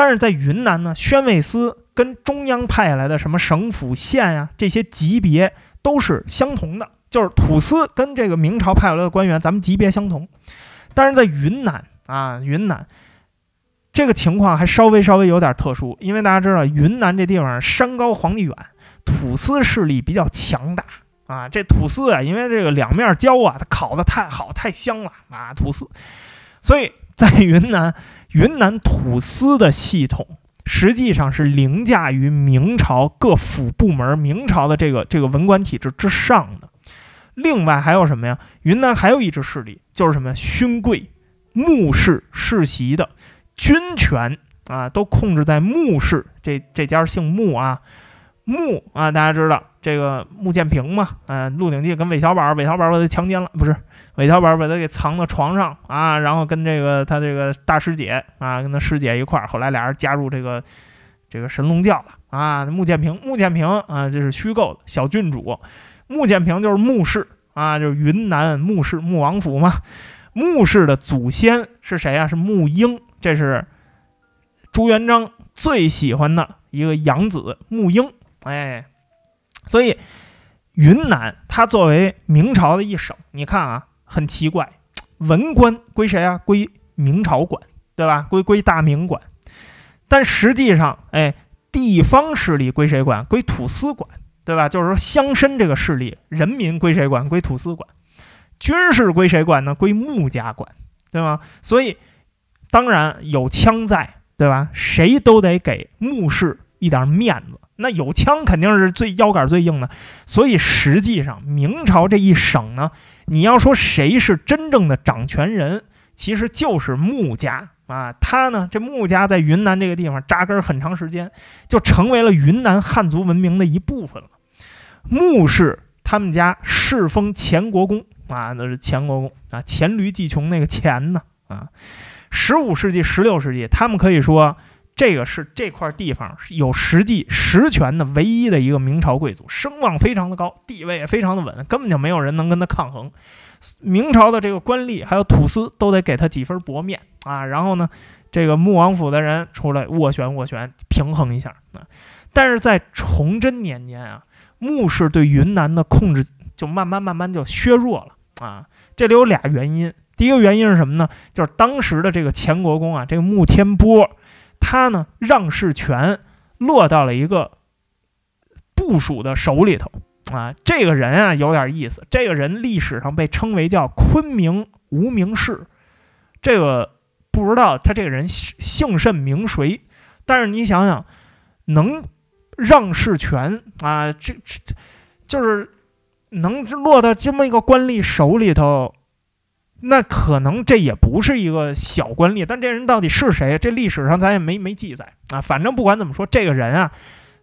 但是在云南呢，宣慰司跟中央派来的什么省府县啊这些级别都是相同的，就是土司跟这个明朝派来的官员咱们级别相同。但是在云南啊，云南这个情况还稍微稍微有点特殊，因为大家知道云南这地方山高皇帝远，土司势力比较强大啊。这土司啊，因为这个两面交啊，它烤得太好太香了啊土司，所以在云南。云南土司的系统实际上是凌驾于明朝各府部门、明朝的这个这个文官体制之上的。另外还有什么呀？云南还有一支势力，就是什么勋贵、穆氏世袭的军权啊，都控制在穆氏这这家姓穆啊。穆啊，大家知道这个穆剑平嘛？嗯，《鹿鼎记》跟韦小宝，韦小宝把他强奸了，不是，韦小宝把他给藏到床上啊，然后跟这个他这个大师姐啊，跟他师姐一块儿，后来俩人加入这个这个神龙教了啊。穆剑平，穆剑平啊，这是虚构的。小郡主，穆剑平就是穆氏啊，就是云南穆氏穆王府嘛。穆氏的祖先是谁啊？是穆英，这是朱元璋最喜欢的一个养子，穆英。哎，所以云南它作为明朝的一省，你看啊，很奇怪，文官归谁啊？归明朝管，对吧？归归大明管。但实际上，哎，地方势力归谁管？归土司管，对吧？就是说乡绅这个势力，人民归谁管？归土司管。军事归谁管呢？归穆家管，对吗？所以，当然有枪在，对吧？谁都得给穆氏。一点面子，那有枪肯定是最腰杆最硬的，所以实际上明朝这一省呢，你要说谁是真正的掌权人，其实就是穆家啊。他呢，这穆家在云南这个地方扎根很长时间，就成为了云南汉族文明的一部分了。穆氏他们家世封前国公啊，那是前国公啊，黔驴技穷那个黔呢啊，十五世纪、十六世纪，他们可以说。这个是这块地方有实际实权的唯一的一个明朝贵族，声望非常的高，地位也非常的稳，根本就没有人能跟他抗衡。明朝的这个官吏还有土司都得给他几分薄面啊。然后呢，这个穆王府的人出来斡旋斡旋，平衡一下啊。但是在崇祯年间啊，穆氏对云南的控制就慢慢慢慢就削弱了啊。这里有俩原因，第一个原因是什么呢？就是当时的这个前国公啊，这个穆天波。他呢，让事权落到了一个部署的手里头啊。这个人啊，有点意思。这个人历史上被称为叫“昆明无名氏”，这个不知道他这个人姓甚名谁。但是你想想，能让事权啊，这这这，就是能落到这么一个官吏手里头。那可能这也不是一个小官吏，但这人到底是谁？这历史上咱也没没记载啊。反正不管怎么说，这个人啊，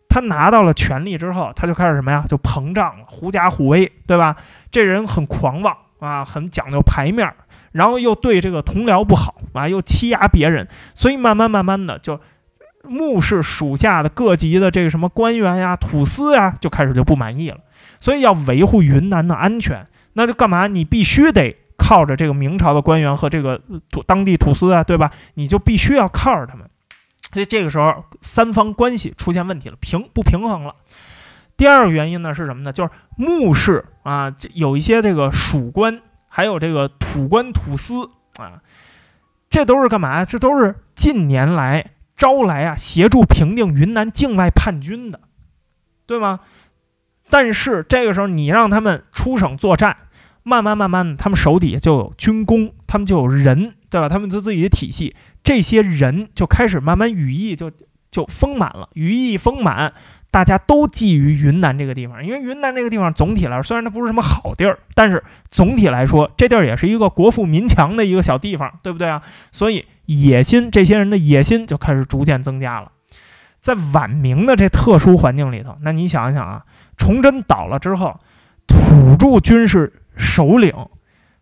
他拿到了权力之后，他就开始什么呀？就膨胀了，狐假虎威，对吧？这人很狂妄啊，很讲究牌面，然后又对这个同僚不好啊，又欺压别人，所以慢慢慢慢的就目视属下的各级的这个什么官员呀、土司呀，就开始就不满意了。所以要维护云南的安全，那就干嘛？你必须得。靠着这个明朝的官员和这个土当地土司啊，对吧？你就必须要靠着他们，所以这个时候三方关系出现问题了，平不平衡了。第二个原因呢是什么呢？就是幕士啊，有一些这个属官，还有这个土官土司啊，这都是干嘛？这都是近年来招来啊，协助平定云南境外叛军的，对吗？但是这个时候你让他们出省作战。慢慢慢慢，他们手底下就有军工，他们就有人，对吧？他们就自己的体系，这些人就开始慢慢羽翼就就丰满了，羽翼丰满，大家都觊觎云南这个地方，因为云南这个地方总体来说，虽然它不是什么好地儿，但是总体来说，这地儿也是一个国富民强的一个小地方，对不对啊？所以野心，这些人的野心就开始逐渐增加了，在晚明的这特殊环境里头，那你想一想啊，崇祯倒了之后，土著军事。首领，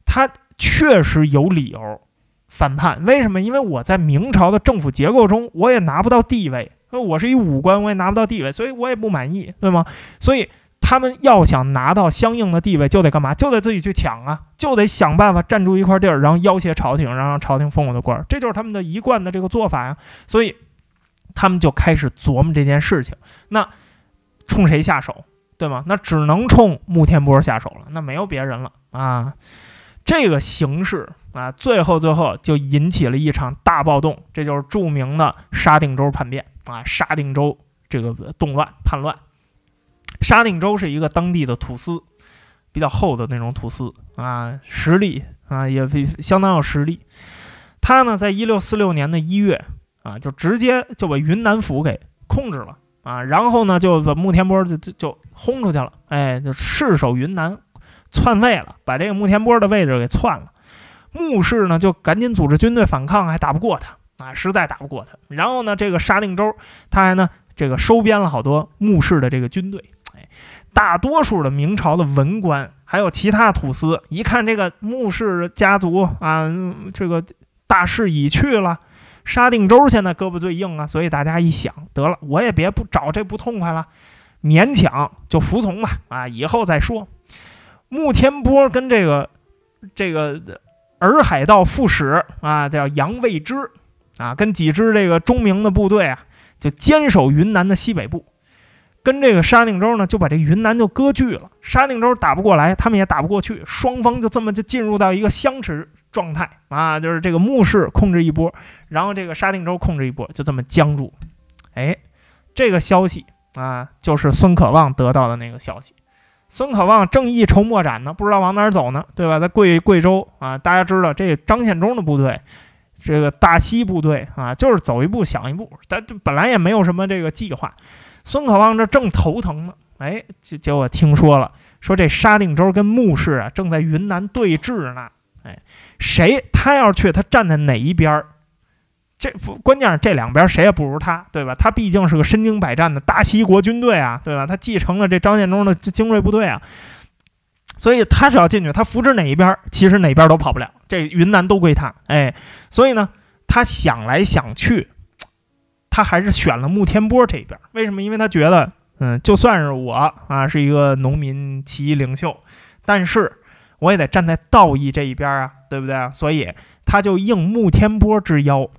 他确实有理由反叛。为什么？因为我在明朝的政府结构中，我也拿不到地位。那我是一武官，我也拿不到地位，所以我也不满意，对吗？所以他们要想拿到相应的地位，就得干嘛？就得自己去抢啊！就得想办法占住一块地儿，然后要挟朝廷，然后让朝廷封我的官。这就是他们的一贯的这个做法呀。所以他们就开始琢磨这件事情。那冲谁下手？对吗？那只能冲穆天波下手了，那没有别人了啊！这个形势啊，最后最后就引起了一场大暴动，这就是著名的沙定州叛变啊！沙定州这个动乱叛乱，沙定州是一个当地的土司，比较厚的那种土司啊，实力啊也相当有实力。他呢，在一六四六年的一月啊，就直接就把云南府给控制了。啊，然后呢，就把穆天波就就就轰出去了，哎，就赤手云南，篡位了，把这个穆天波的位置给篡了。穆氏呢，就赶紧组织军队反抗，还打不过他啊，实在打不过他。然后呢，这个沙定州他还呢，这个收编了好多穆氏的这个军队。哎，大多数的明朝的文官还有其他土司，一看这个穆氏家族啊，这个大势已去了。沙定州现在胳膊最硬啊，所以大家一想，得了，我也别不找这不痛快了，勉强就服从吧。啊，以后再说。穆天波跟这个这个，洱海道副使啊，叫杨卫之啊，跟几支这个中明的部队啊，就坚守云南的西北部，跟这个沙定州呢，就把这云南就割据了。沙定州打不过来，他们也打不过去，双方就这么就进入到一个相持。状态啊，就是这个幕氏控制一波，然后这个沙定州控制一波，就这么僵住。哎，这个消息啊，就是孙可望得到的那个消息。孙可望正一筹莫展呢，不知道往哪儿走呢，对吧？在贵贵州啊，大家知道这张献忠的部队，这个大西部队啊，就是走一步想一步，但这本来也没有什么这个计划。孙可望这正头疼呢，哎，结结果听说了，说这沙定州跟幕氏啊，正在云南对峙呢。哎，谁他要去？他站在哪一边儿？这关键是这两边谁也不如他，对吧？他毕竟是个身经百战的大西国军队啊，对吧？他继承了这张献忠的精锐部队啊，所以他是要进去。他扶持哪一边儿？其实哪边都跑不了，这云南都归他。哎，所以呢，他想来想去，他还是选了穆天波这边。为什么？因为他觉得，嗯，就算是我啊，是一个农民起义领袖，但是。我也得站在道义这一边啊，对不对所以他就应穆天波之邀，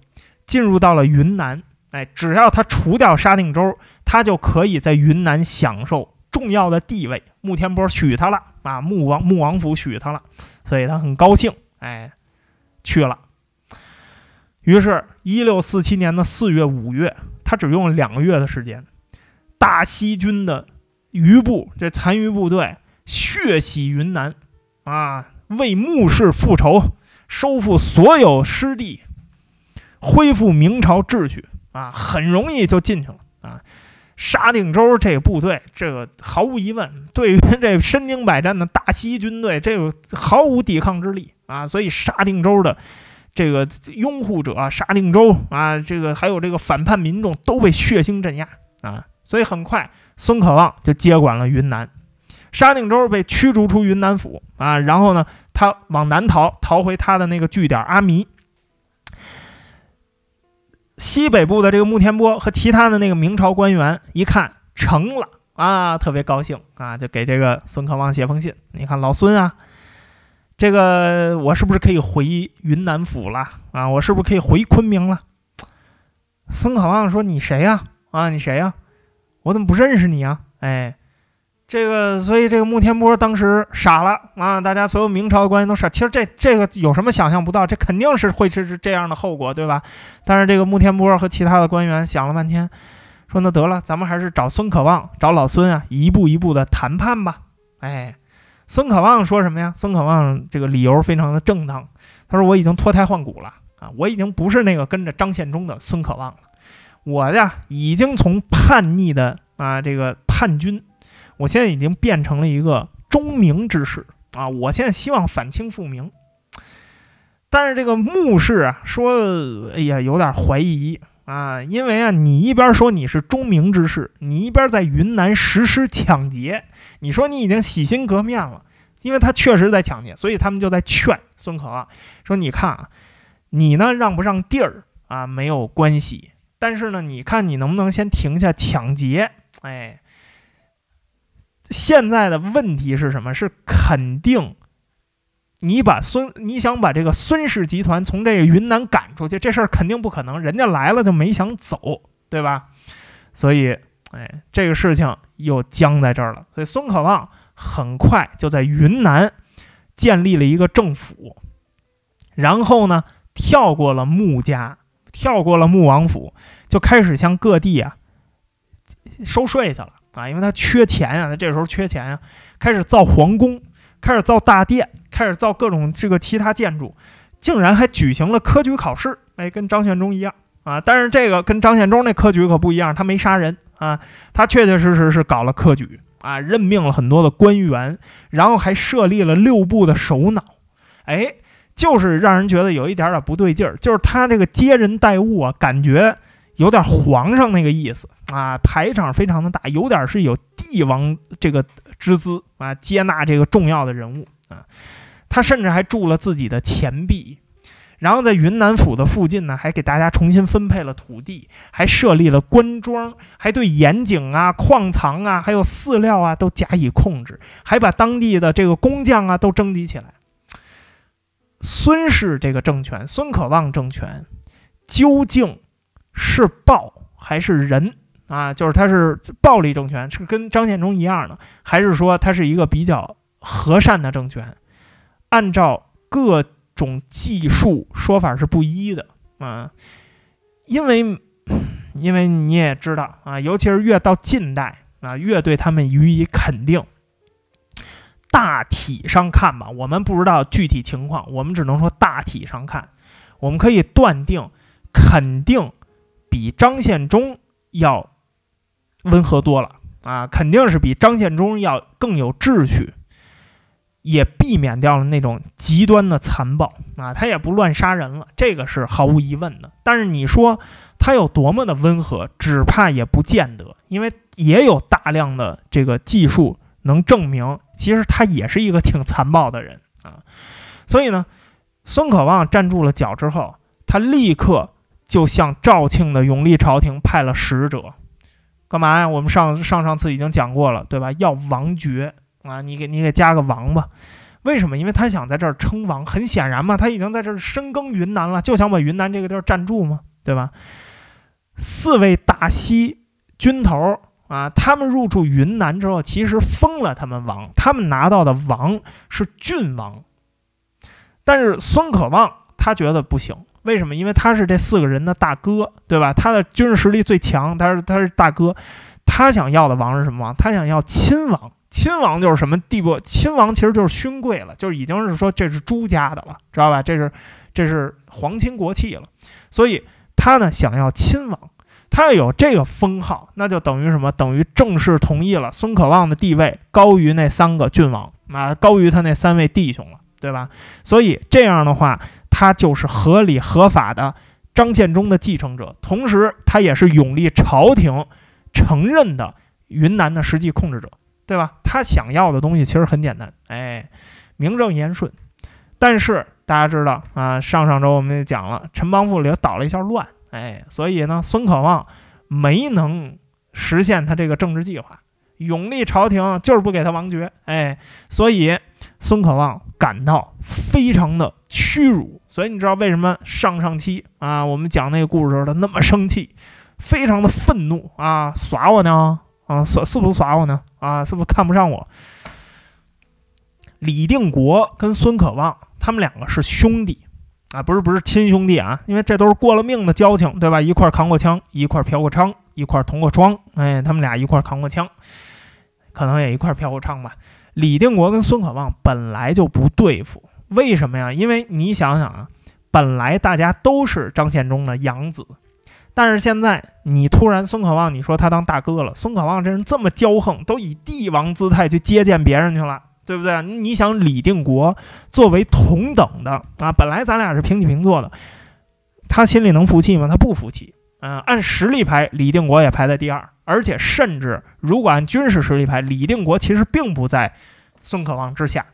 进入到了云南。哎，只要他除掉沙定州，他就可以在云南享受重要的地位。穆天波许他了啊，穆王穆王府许他了，所以他很高兴。哎，去了。于是，一六四七年的四月、五月，他只用了两个月的时间，大西军的余部这残余部队血洗云南。啊，为穆氏复仇，收复所有失地，恢复明朝秩序啊，很容易就进去了啊。沙定州这个部队，这个毫无疑问，对于这身经百战的大西军队，这个毫无抵抗之力啊。所以沙定州的这个拥护者，沙定州啊，这个还有这个反叛民众都被血腥镇压啊。所以很快，孙可望就接管了云南。沙定州被驱逐出云南府啊，然后呢，他往南逃，逃回他的那个据点阿迷。西北部的这个穆天波和其他的那个明朝官员一看成了啊，特别高兴啊，就给这个孙可望写封信。你看老孙啊，这个我是不是可以回云南府了啊？我是不是可以回昆明了？孙可望说：“你谁呀？啊，你谁呀？我怎么不认识你啊？哎。”这个，所以这个穆天波当时傻了啊！大家所有明朝的官员都傻。其实这这个有什么想象不到？这肯定是会是是这样的后果，对吧？但是这个穆天波和其他的官员想了半天，说：“那得了，咱们还是找孙可望，找老孙啊，一步一步的谈判吧。”哎，孙可望说什么呀？孙可望这个理由非常的正当。他说：“我已经脱胎换骨了啊，我已经不是那个跟着张献忠的孙可望了，我呀已经从叛逆的啊这个叛军。”我现在已经变成了一个忠明之士啊！我现在希望反清复明，但是这个牧氏啊说：“哎呀，有点怀疑啊，因为啊，你一边说你是忠明之士，你一边在云南实施抢劫。你说你已经洗心革面了，因为他确实在抢劫，所以他们就在劝孙可说：‘你看啊，你呢让不让地儿啊没有关系，但是呢，你看你能不能先停下抢劫？’哎。”现在的问题是什么？是肯定，你把孙你想把这个孙氏集团从这个云南赶出去，这事儿肯定不可能。人家来了就没想走，对吧？所以，哎，这个事情又僵在这儿了。所以，孙可望很快就在云南建立了一个政府，然后呢，跳过了穆家，跳过了穆王府，就开始向各地啊收税去了。啊，因为他缺钱啊，他这时候缺钱啊，开始造皇宫，开始造大殿，开始造各种这个其他建筑，竟然还举行了科举考试，哎，跟张献忠一样啊，但是这个跟张献忠那科举可不一样，他没杀人啊，他确确实实是搞了科举啊，任命了很多的官员，然后还设立了六部的首脑，哎，就是让人觉得有一点点不对劲儿，就是他这个接人待物啊，感觉。有点皇上那个意思啊，排场非常的大，有点是有帝王这个之资啊，接纳这个重要的人物啊。他甚至还铸了自己的钱币，然后在云南府的附近呢，还给大家重新分配了土地，还设立了官庄，还对盐井啊、矿藏啊、还有饲料啊都加以控制，还把当地的这个工匠啊都征集起来。孙氏这个政权，孙可望政权，究竟？是暴还是仁啊？就是他是暴力政权，是跟张献忠一样的，还是说他是一个比较和善的政权？按照各种技术说法是不一的啊，因为因为你也知道啊，尤其是越到近代啊，越对他们予以肯定。大体上看吧，我们不知道具体情况，我们只能说大体上看，我们可以断定，肯定。比张献忠要温和多了啊，肯定是比张献忠要更有秩序，也避免掉了那种极端的残暴啊，他也不乱杀人了，这个是毫无疑问的。但是你说他有多么的温和，只怕也不见得，因为也有大量的这个技术能证明，其实他也是一个挺残暴的人啊。所以呢，孙可望站住了脚之后，他立刻。就向肇庆的永历朝廷派了使者，干嘛呀？我们上上上次已经讲过了，对吧？要王爵啊，你给你给加个王吧。为什么？因为他想在这儿称王。很显然嘛，他已经在这儿深耕云南了，就想把云南这个地儿占住嘛，对吧？四位大西军头啊，他们入驻云南之后，其实封了他们王，他们拿到的王是郡王。但是孙可望他觉得不行。为什么？因为他是这四个人的大哥，对吧？他的军事实力最强，他是他是大哥。他想要的王是什么王？他想要亲王。亲王就是什么地步？亲王其实就是勋贵了，就是已经是说这是朱家的了，知道吧？这是这是皇亲国戚了。所以他呢想要亲王，他要有这个封号，那就等于什么？等于正式同意了孙可望的地位高于那三个郡王啊，高于他那三位弟兄了，对吧？所以这样的话。他就是合理合法的张献忠的继承者，同时他也是永历朝廷承认的云南的实际控制者，对吧？他想要的东西其实很简单，哎，名正言顺。但是大家知道啊，上上周我们也讲了陈邦富里捣了一下乱，哎，所以呢，孙可望没能实现他这个政治计划，永历朝廷就是不给他王爵，哎，所以孙可望感到非常的屈辱。所以你知道为什么上上期啊，我们讲那个故事时候他那么生气，非常的愤怒啊，耍我呢？啊，是是不是耍我呢？啊，是不是看不上我？李定国跟孙可望他们两个是兄弟啊，不是不是亲兄弟啊，因为这都是过了命的交情，对吧？一块扛过枪，一块嫖过娼，一块同过窗，哎，他们俩一块扛过枪，可能也一块嫖过娼吧。李定国跟孙可望本来就不对付。为什么呀？因为你想想啊，本来大家都是张献忠的养子，但是现在你突然孙可望，你说他当大哥了。孙可望这人这么骄横，都以帝王姿态去接见别人去了，对不对？你想李定国作为同等的啊，本来咱俩是平起平坐的，他心里能服气吗？他不服气。嗯，按实力排，李定国也排在第二，而且甚至如果按军事实力排，李定国其实并不在孙可望之下。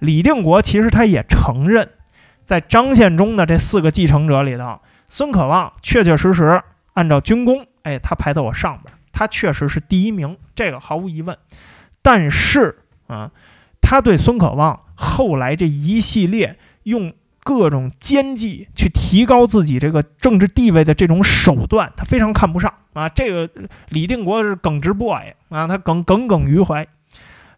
李定国其实他也承认，在张献忠的这四个继承者里头，孙可望确确实实按照军功，哎，他排在我上面，他确实是第一名，这个毫无疑问。但是啊，他对孙可望后来这一系列用各种奸计去提高自己这个政治地位的这种手段，他非常看不上啊。这个李定国是耿直 boy 啊，他耿耿耿于怀。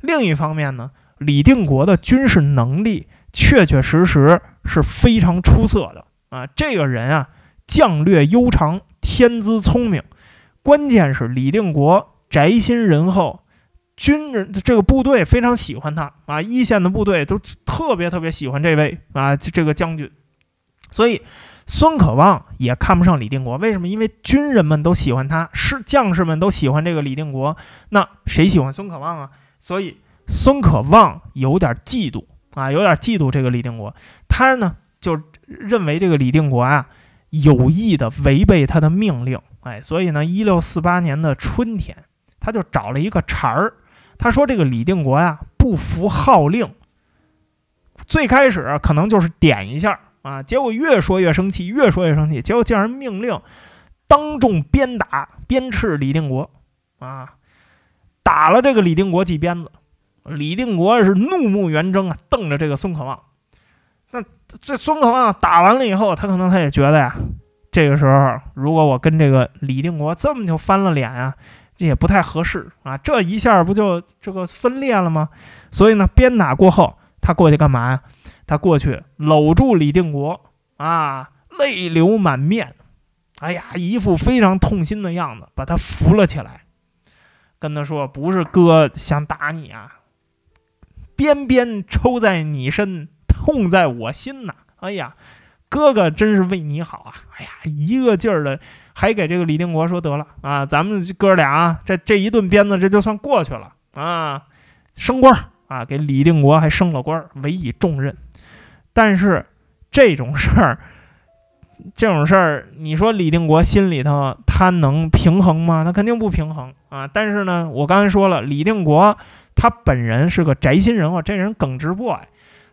另一方面呢。李定国的军事能力确确实实是非常出色的啊！这个人啊，将略悠长，天资聪明。关键是李定国宅心仁厚，军人这个部队非常喜欢他啊！一线的部队都特别特别喜欢这位啊，这个将军。所以孙可望也看不上李定国，为什么？因为军人们都喜欢他，是将士们都喜欢这个李定国，那谁喜欢孙可望啊？所以。孙可望有点嫉妒啊，有点嫉妒这个李定国，他呢就认为这个李定国啊有意的违背他的命令，哎，所以呢，一六四八年的春天，他就找了一个茬儿，他说这个李定国啊不服号令，最开始可能就是点一下啊，结果越说越生气，越说越生气，结果竟然命令当众鞭打鞭斥李定国，啊，打了这个李定国几鞭子。李定国是怒目圆睁啊，瞪着这个孙可望。那这孙可望打完了以后，他可能他也觉得呀，这个时候如果我跟这个李定国这么就翻了脸啊，这也不太合适啊。这一下不就这个分裂了吗？所以呢，鞭打过后，他过去干嘛呀？他过去搂住李定国啊，泪流满面，哎呀，一副非常痛心的样子，把他扶了起来，跟他说：“不是哥想打你啊。”鞭鞭抽在你身，痛在我心呐！哎呀，哥哥真是为你好啊！哎呀，一个劲儿的，还给这个李定国说得了啊，咱们哥俩这这一顿鞭子，这就算过去了啊。升官啊，给李定国还升了官，委以重任。但是这种事儿。这种事儿，你说李定国心里头他能平衡吗？他肯定不平衡啊！但是呢，我刚才说了，李定国他本人是个宅心人啊，这人耿直 boy，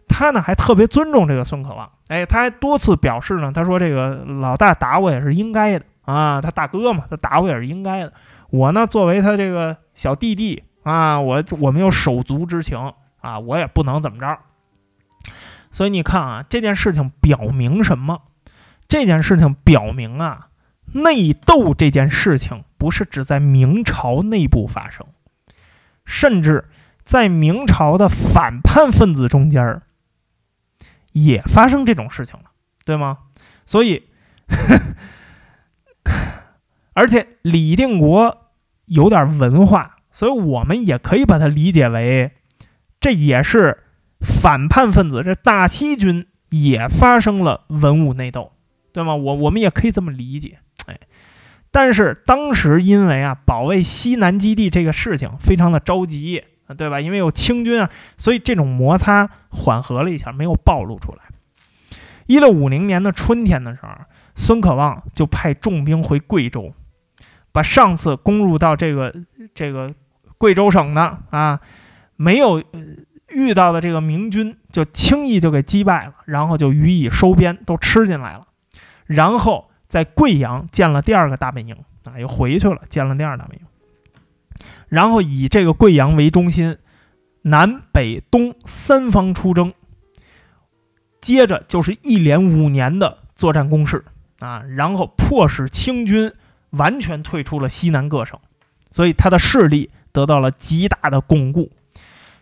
他呢还特别尊重这个孙可望，哎，他还多次表示呢，他说这个老大打我也是应该的啊，他大哥嘛，他打我也是应该的。我呢，作为他这个小弟弟啊，我我们有手足之情啊，我也不能怎么着。所以你看啊，这件事情表明什么？这件事情表明啊，内斗这件事情不是只在明朝内部发生，甚至在明朝的反叛分子中间儿也发生这种事情了，对吗？所以，而且李定国有点文化，所以我们也可以把它理解为，这也是反叛分子这大西军也发生了文武内斗。对吗？我我们也可以这么理解，哎，但是当时因为啊保卫西南基地这个事情非常的着急，对吧？因为有清军啊，所以这种摩擦缓和了一下，没有暴露出来。一六五零年的春天的时候，孙可望就派重兵回贵州，把上次攻入到这个这个贵州省的啊没有遇到的这个明军就轻易就给击败了，然后就予以收编，都吃进来了。然后在贵阳建了第二个大本营啊，又回去了，建了第二大本营。然后以这个贵阳为中心，南北东三方出征，接着就是一连五年的作战攻势啊，然后迫使清军完全退出了西南各省，所以他的势力得到了极大的巩固。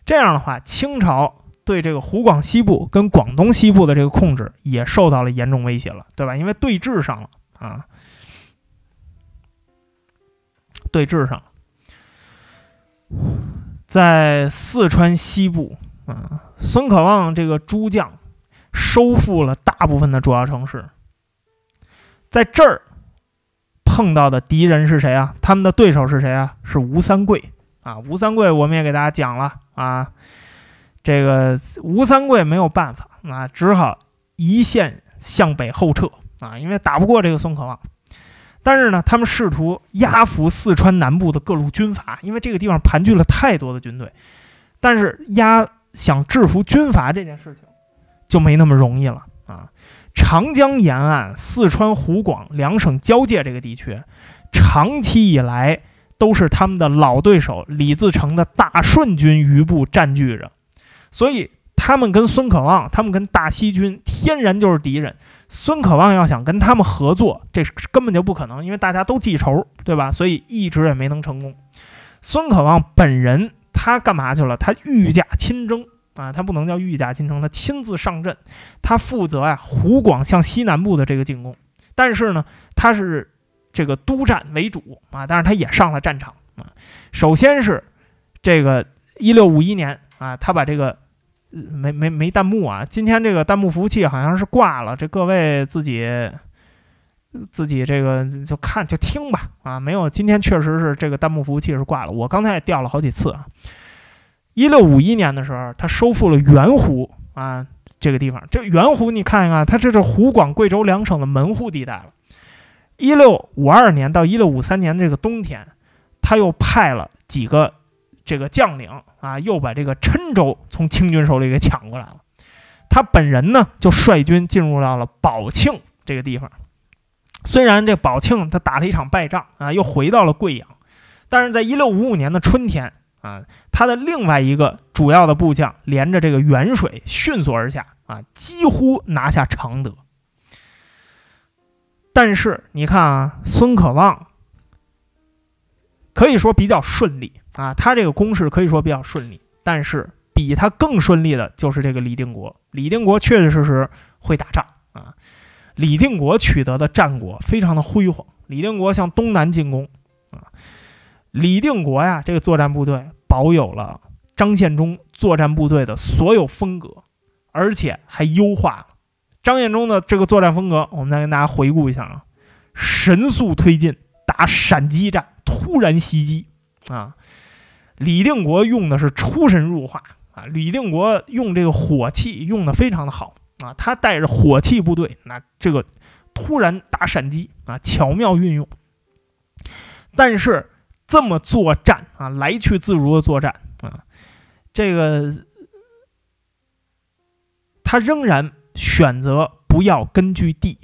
这样的话，清朝。对这个湖广西部跟广东西部的这个控制也受到了严重威胁了，对吧？因为对峙上了啊，对峙上，在四川西部啊，孙可望这个诸将收复了大部分的主要城市，在这儿碰到的敌人是谁啊？他们的对手是谁啊？是吴三桂啊！吴三桂，我们也给大家讲了啊。这个吴三桂没有办法，那只好一线向北后撤啊，因为打不过这个宋可旺。但是呢，他们试图压服四川南部的各路军阀，因为这个地方盘踞了太多的军队。但是压想制服军阀这件事情就没那么容易了啊！长江沿岸、四川、湖广两省交界这个地区，长期以来都是他们的老对手李自成的大顺军余部占据着。所以他们跟孙可望，他们跟大西军天然就是敌人。孙可望要想跟他们合作，这是根本就不可能，因为大家都记仇，对吧？所以一直也没能成功。孙可望本人他干嘛去了？他御驾亲征啊！他不能叫御驾亲征，他亲自上阵，他负责啊湖广向西南部的这个进攻。但是呢，他是这个督战为主啊，但是他也上了战场啊。首先是这个一六五一年啊，他把这个。没没没弹幕啊！今天这个弹幕服务器好像是挂了，这各位自己自己这个就看就听吧啊！没有，今天确实是这个弹幕服务器是挂了。我刚才也掉了好几次啊。一六五一年的时候，他收复了圆湖啊这个地方，这圆湖你看一看，它这是湖广贵州两省的门户地带了。一六五二年到一六五三年这个冬天，他又派了几个。这个将领啊，又把这个郴州从清军手里给抢过来了。他本人呢，就率军进入到了宝庆这个地方。虽然这宝庆他打了一场败仗啊，又回到了贵阳。但是在一六五五年的春天啊，他的另外一个主要的部将，连着这个沅水迅速而下啊，几乎拿下常德。但是你看啊，孙可望可以说比较顺利。啊，他这个攻势可以说比较顺利，但是比他更顺利的就是这个李定国。李定国确确实实会打仗啊！李定国取得的战果非常的辉煌。李定国向东南进攻啊！李定国呀，这个作战部队保有了张献忠作战部队的所有风格，而且还优化了张献忠的这个作战风格。我们再跟大家回顾一下啊：神速推进，打闪击战，突然袭击啊！李定国用的是出神入化啊！李定国用这个火器用的非常的好啊，他带着火器部队，那这个突然打闪击啊，巧妙运用。但是这么作战啊，来去自如的作战啊，这个他仍然选择不要根据地，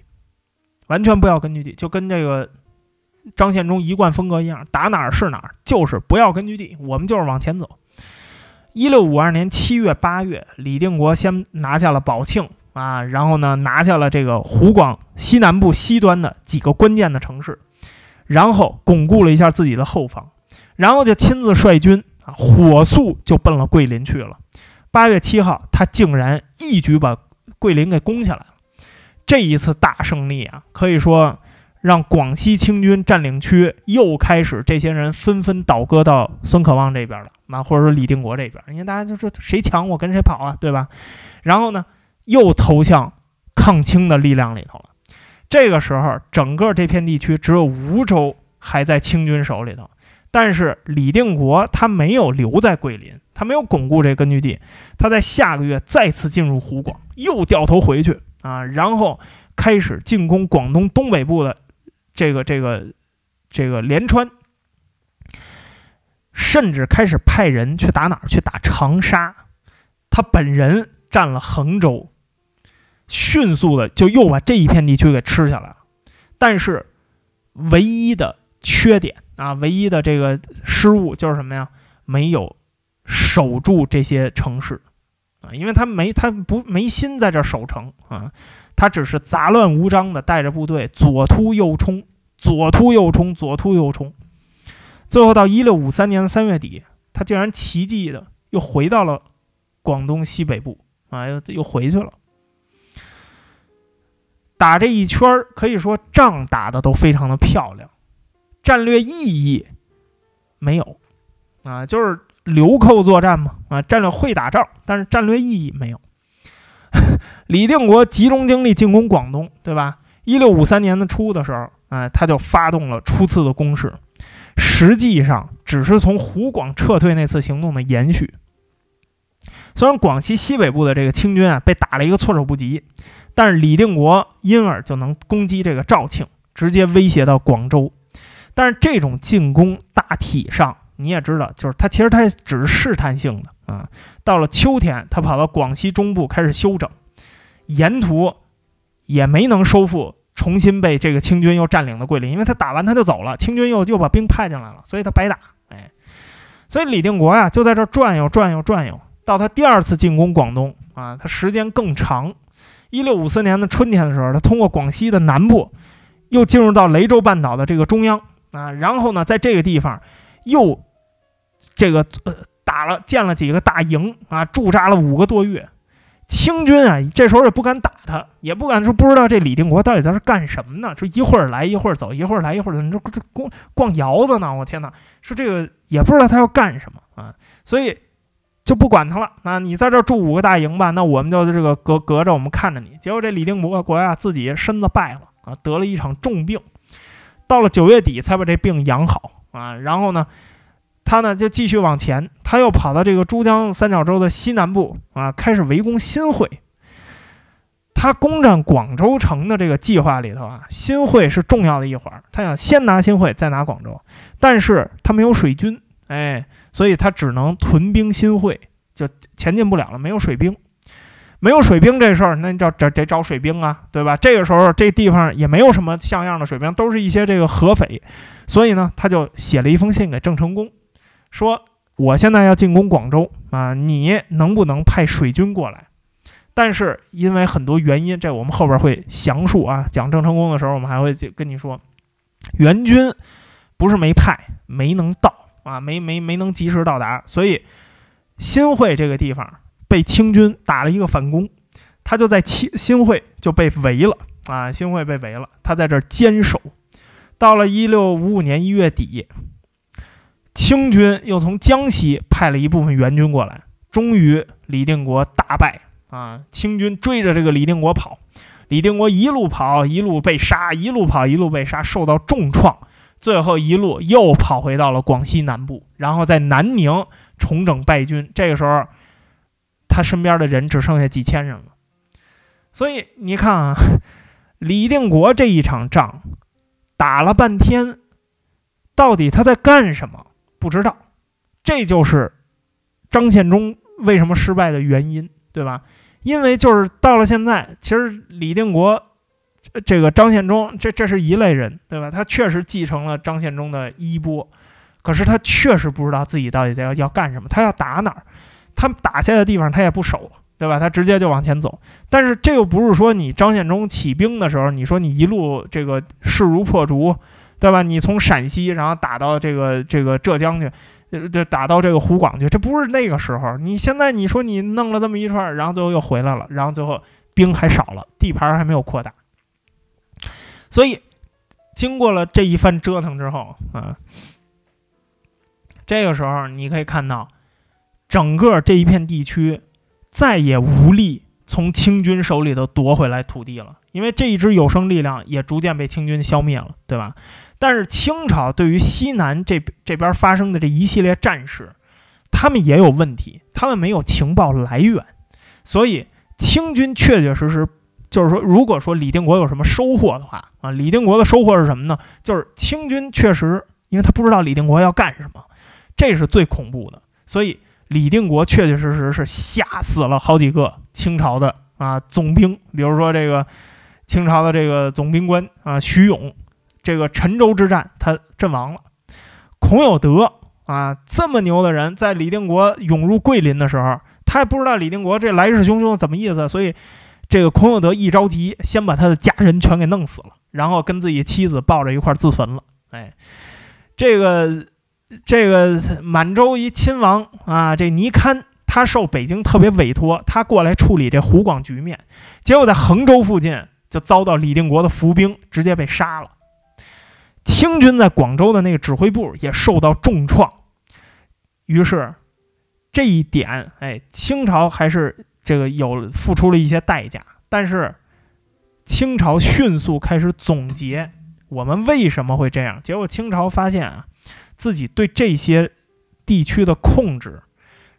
完全不要根据地，就跟这个。张献忠一贯风格一样，打哪儿是哪儿，就是不要根据地，我们就是往前走。一六五二年七月八月，李定国先拿下了宝庆啊，然后呢，拿下了这个湖广西南部西端的几个关键的城市，然后巩固了一下自己的后方，然后就亲自率军啊，火速就奔了桂林去了。八月七号，他竟然一举把桂林给攻下来了。这一次大胜利啊，可以说。让广西清军占领区又开始，这些人纷纷倒戈到孙可望这边了，那或者说李定国这边，你看大家就说谁强我跟谁跑啊，对吧？然后呢，又投向抗清的力量里头了。这个时候，整个这片地区只有梧州还在清军手里头，但是李定国他没有留在桂林，他没有巩固这根据地，他在下个月再次进入湖广，又掉头回去啊，然后开始进攻广东东北部的。这个这个这个连川，甚至开始派人去打哪儿？去打长沙。他本人占了衡州，迅速的就又把这一片地区给吃下来了。但是唯一的缺点啊，唯一的这个失误就是什么呀？没有守住这些城市。因为他没，他不没心在这守城啊，他只是杂乱无章的带着部队左突右冲，左突右冲，左突右冲，最后到一六五三年的三月底，他竟然奇迹的又回到了广东西北部啊，又又回去了。打这一圈儿，可以说仗打的都非常的漂亮，战略意义没有啊，就是。流寇作战嘛，啊，战略会打仗，但是战略意义没有。李定国集中精力进攻广东，对吧？一六五三年的初的时候，啊，他就发动了初次的攻势，实际上只是从湖广撤退那次行动的延续。虽然广西西北部的这个清军啊被打了一个措手不及，但是李定国因而就能攻击这个肇庆，直接威胁到广州。但是这种进攻大体上。你也知道，就是他其实他只是试探性的啊。到了秋天，他跑到广西中部开始休整，沿途也没能收复重新被这个清军又占领的桂林，因为他打完他就走了，清军又又把兵派进来了，所以他白打。哎，所以李定国呀就在这转悠转悠转悠，到他第二次进攻广东啊，他时间更长。一六五四年的春天的时候，他通过广西的南部，又进入到雷州半岛的这个中央啊，然后呢，在这个地方。又这个呃打了建了几个大营啊，驻扎了五个多月。清军啊，这时候也不敢打他，也不敢说不知道这李定国到底在这干什么呢？说一会儿来一会儿走，一会儿来一会儿走，你说这逛逛窑子呢？我天哪！说这个也不知道他要干什么啊，所以就不管他了。那你在这住五个大营吧，那我们就这个隔隔着我们看着你。结果这李定国国啊，自己身子败了啊，得了一场重病，到了九月底才把这病养好。啊，然后呢，他呢就继续往前，他又跑到这个珠江三角洲的西南部啊，开始围攻新会。他攻占广州城的这个计划里头啊，新会是重要的一环，他想先拿新会，再拿广州。但是他没有水军，哎，所以他只能屯兵新会，就前进不了了，没有水兵。没有水兵这事儿，那你找找得找水兵啊，对吧？这个时候这地方也没有什么像样的水兵，都是一些这个合匪，所以呢，他就写了一封信给郑成功，说我现在要进攻广州啊，你能不能派水军过来？但是因为很多原因，这我们后边会详述啊。讲郑成功的时候，我们还会跟你说，援军不是没派，没能到啊，没没没能及时到达，所以新会这个地方。被清军打了一个反攻，他就在清新会就被围了啊！新会被围了，他在这儿坚守。到了一六五五年一月底，清军又从江西派了一部分援军过来，终于李定国大败啊！清军追着这个李定国跑，李定国一路跑，一路被杀，一路跑，一路被杀，受到重创，最后一路又跑回到了广西南部，然后在南宁重整败军。这个时候。他身边的人只剩下几千人了，所以你看啊，李定国这一场仗打了半天，到底他在干什么？不知道，这就是张献忠为什么失败的原因，对吧？因为就是到了现在，其实李定国这个张献忠，这这是一类人，对吧？他确实继承了张献忠的衣钵，可是他确实不知道自己到底在要干什么，他要打哪儿。他们打下的地方，他也不守，对吧？他直接就往前走。但是这又不是说你张献忠起兵的时候，你说你一路这个势如破竹，对吧？你从陕西，然后打到这个这个浙江去，呃，打到这个湖广去，这不是那个时候。你现在你说你弄了这么一串，然后最后又回来了，然后最后兵还少了，地盘还没有扩大。所以经过了这一番折腾之后啊，这个时候你可以看到。整个这一片地区再也无力从清军手里头夺回来土地了，因为这一支有生力量也逐渐被清军消灭了，对吧？但是清朝对于西南这这边发生的这一系列战事，他们也有问题，他们没有情报来源，所以清军确确实实就是说，如果说李定国有什么收获的话啊，李定国的收获是什么呢？就是清军确实因为他不知道李定国要干什么，这是最恐怖的，所以。李定国确确实实是吓死了好几个清朝的啊总兵，比如说这个清朝的这个总兵官啊徐勇，这个陈州之战他阵亡了。孔有德啊这么牛的人，在李定国涌入桂林的时候，他也不知道李定国这来势汹汹怎么意思，所以这个孔有德一着急，先把他的家人全给弄死了，然后跟自己妻子抱着一块自焚了。哎，这个。这个满洲一亲王啊，这尼堪，他受北京特别委托，他过来处理这湖广局面，结果在衡州附近就遭到李定国的伏兵，直接被杀了。清军在广州的那个指挥部也受到重创，于是这一点，哎，清朝还是这个有付出了一些代价。但是清朝迅速开始总结我们为什么会这样，结果清朝发现啊。自己对这些地区的控制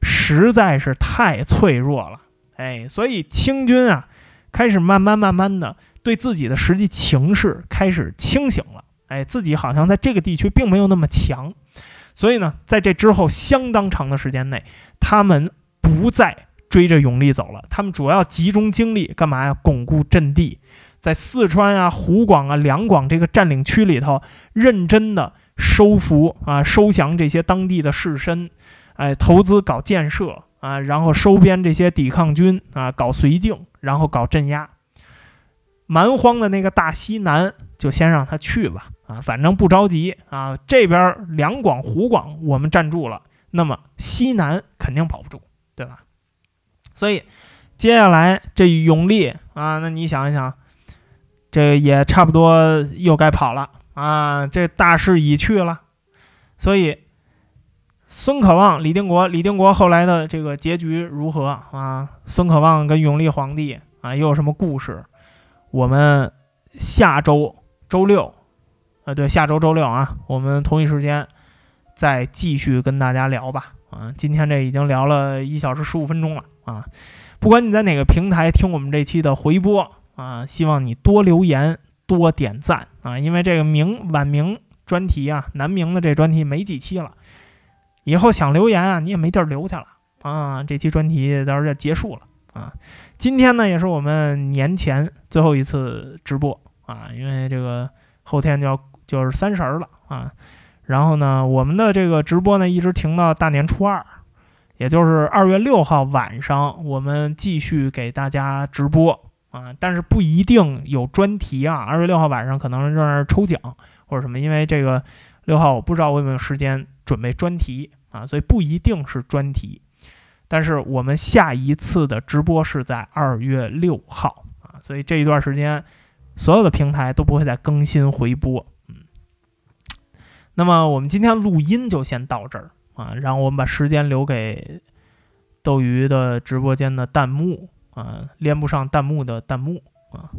实在是太脆弱了，哎，所以清军啊开始慢慢慢慢的对自己的实际情势开始清醒了，哎，自己好像在这个地区并没有那么强，所以呢，在这之后相当长的时间内，他们不再追着永历走了，他们主要集中精力干嘛呀？巩固阵地，在四川啊、湖广啊、两广这个占领区里头，认真的。收服啊，收降这些当地的士绅，哎，投资搞建设啊，然后收编这些抵抗军啊，搞绥靖，然后搞镇压。蛮荒的那个大西南就先让他去吧，啊，反正不着急啊。这边两广、湖广我们占住了，那么西南肯定保不住，对吧？所以接下来这永历啊，那你想一想，这也差不多又该跑了。啊，这大势已去了，所以孙可望、李定国、李定国后来的这个结局如何啊？孙可望跟永历皇帝啊，又有什么故事？我们下周周六，啊，对，下周周六啊，我们同一时间再继续跟大家聊吧。啊，今天这已经聊了一小时十五分钟了啊，不管你在哪个平台听我们这期的回播啊，希望你多留言。多点赞啊！因为这个明晚明专题啊，南明的这专题没几期了，以后想留言啊，你也没地儿留下了啊！这期专题到时候就结束了啊！今天呢，也是我们年前最后一次直播啊！因为这个后天就要就是三十了啊，然后呢，我们的这个直播呢，一直停到大年初二，也就是二月六号晚上，我们继续给大家直播。啊，但是不一定有专题啊。二月六号晚上可能在那儿抽奖或者什么，因为这个六号我不知道我有没有时间准备专题啊，所以不一定是专题。但是我们下一次的直播是在二月六号啊，所以这一段时间所有的平台都不会再更新回播。嗯，那么我们今天录音就先到这儿啊，然后我们把时间留给斗鱼的直播间的弹幕。啊，连不上弹幕的弹幕啊。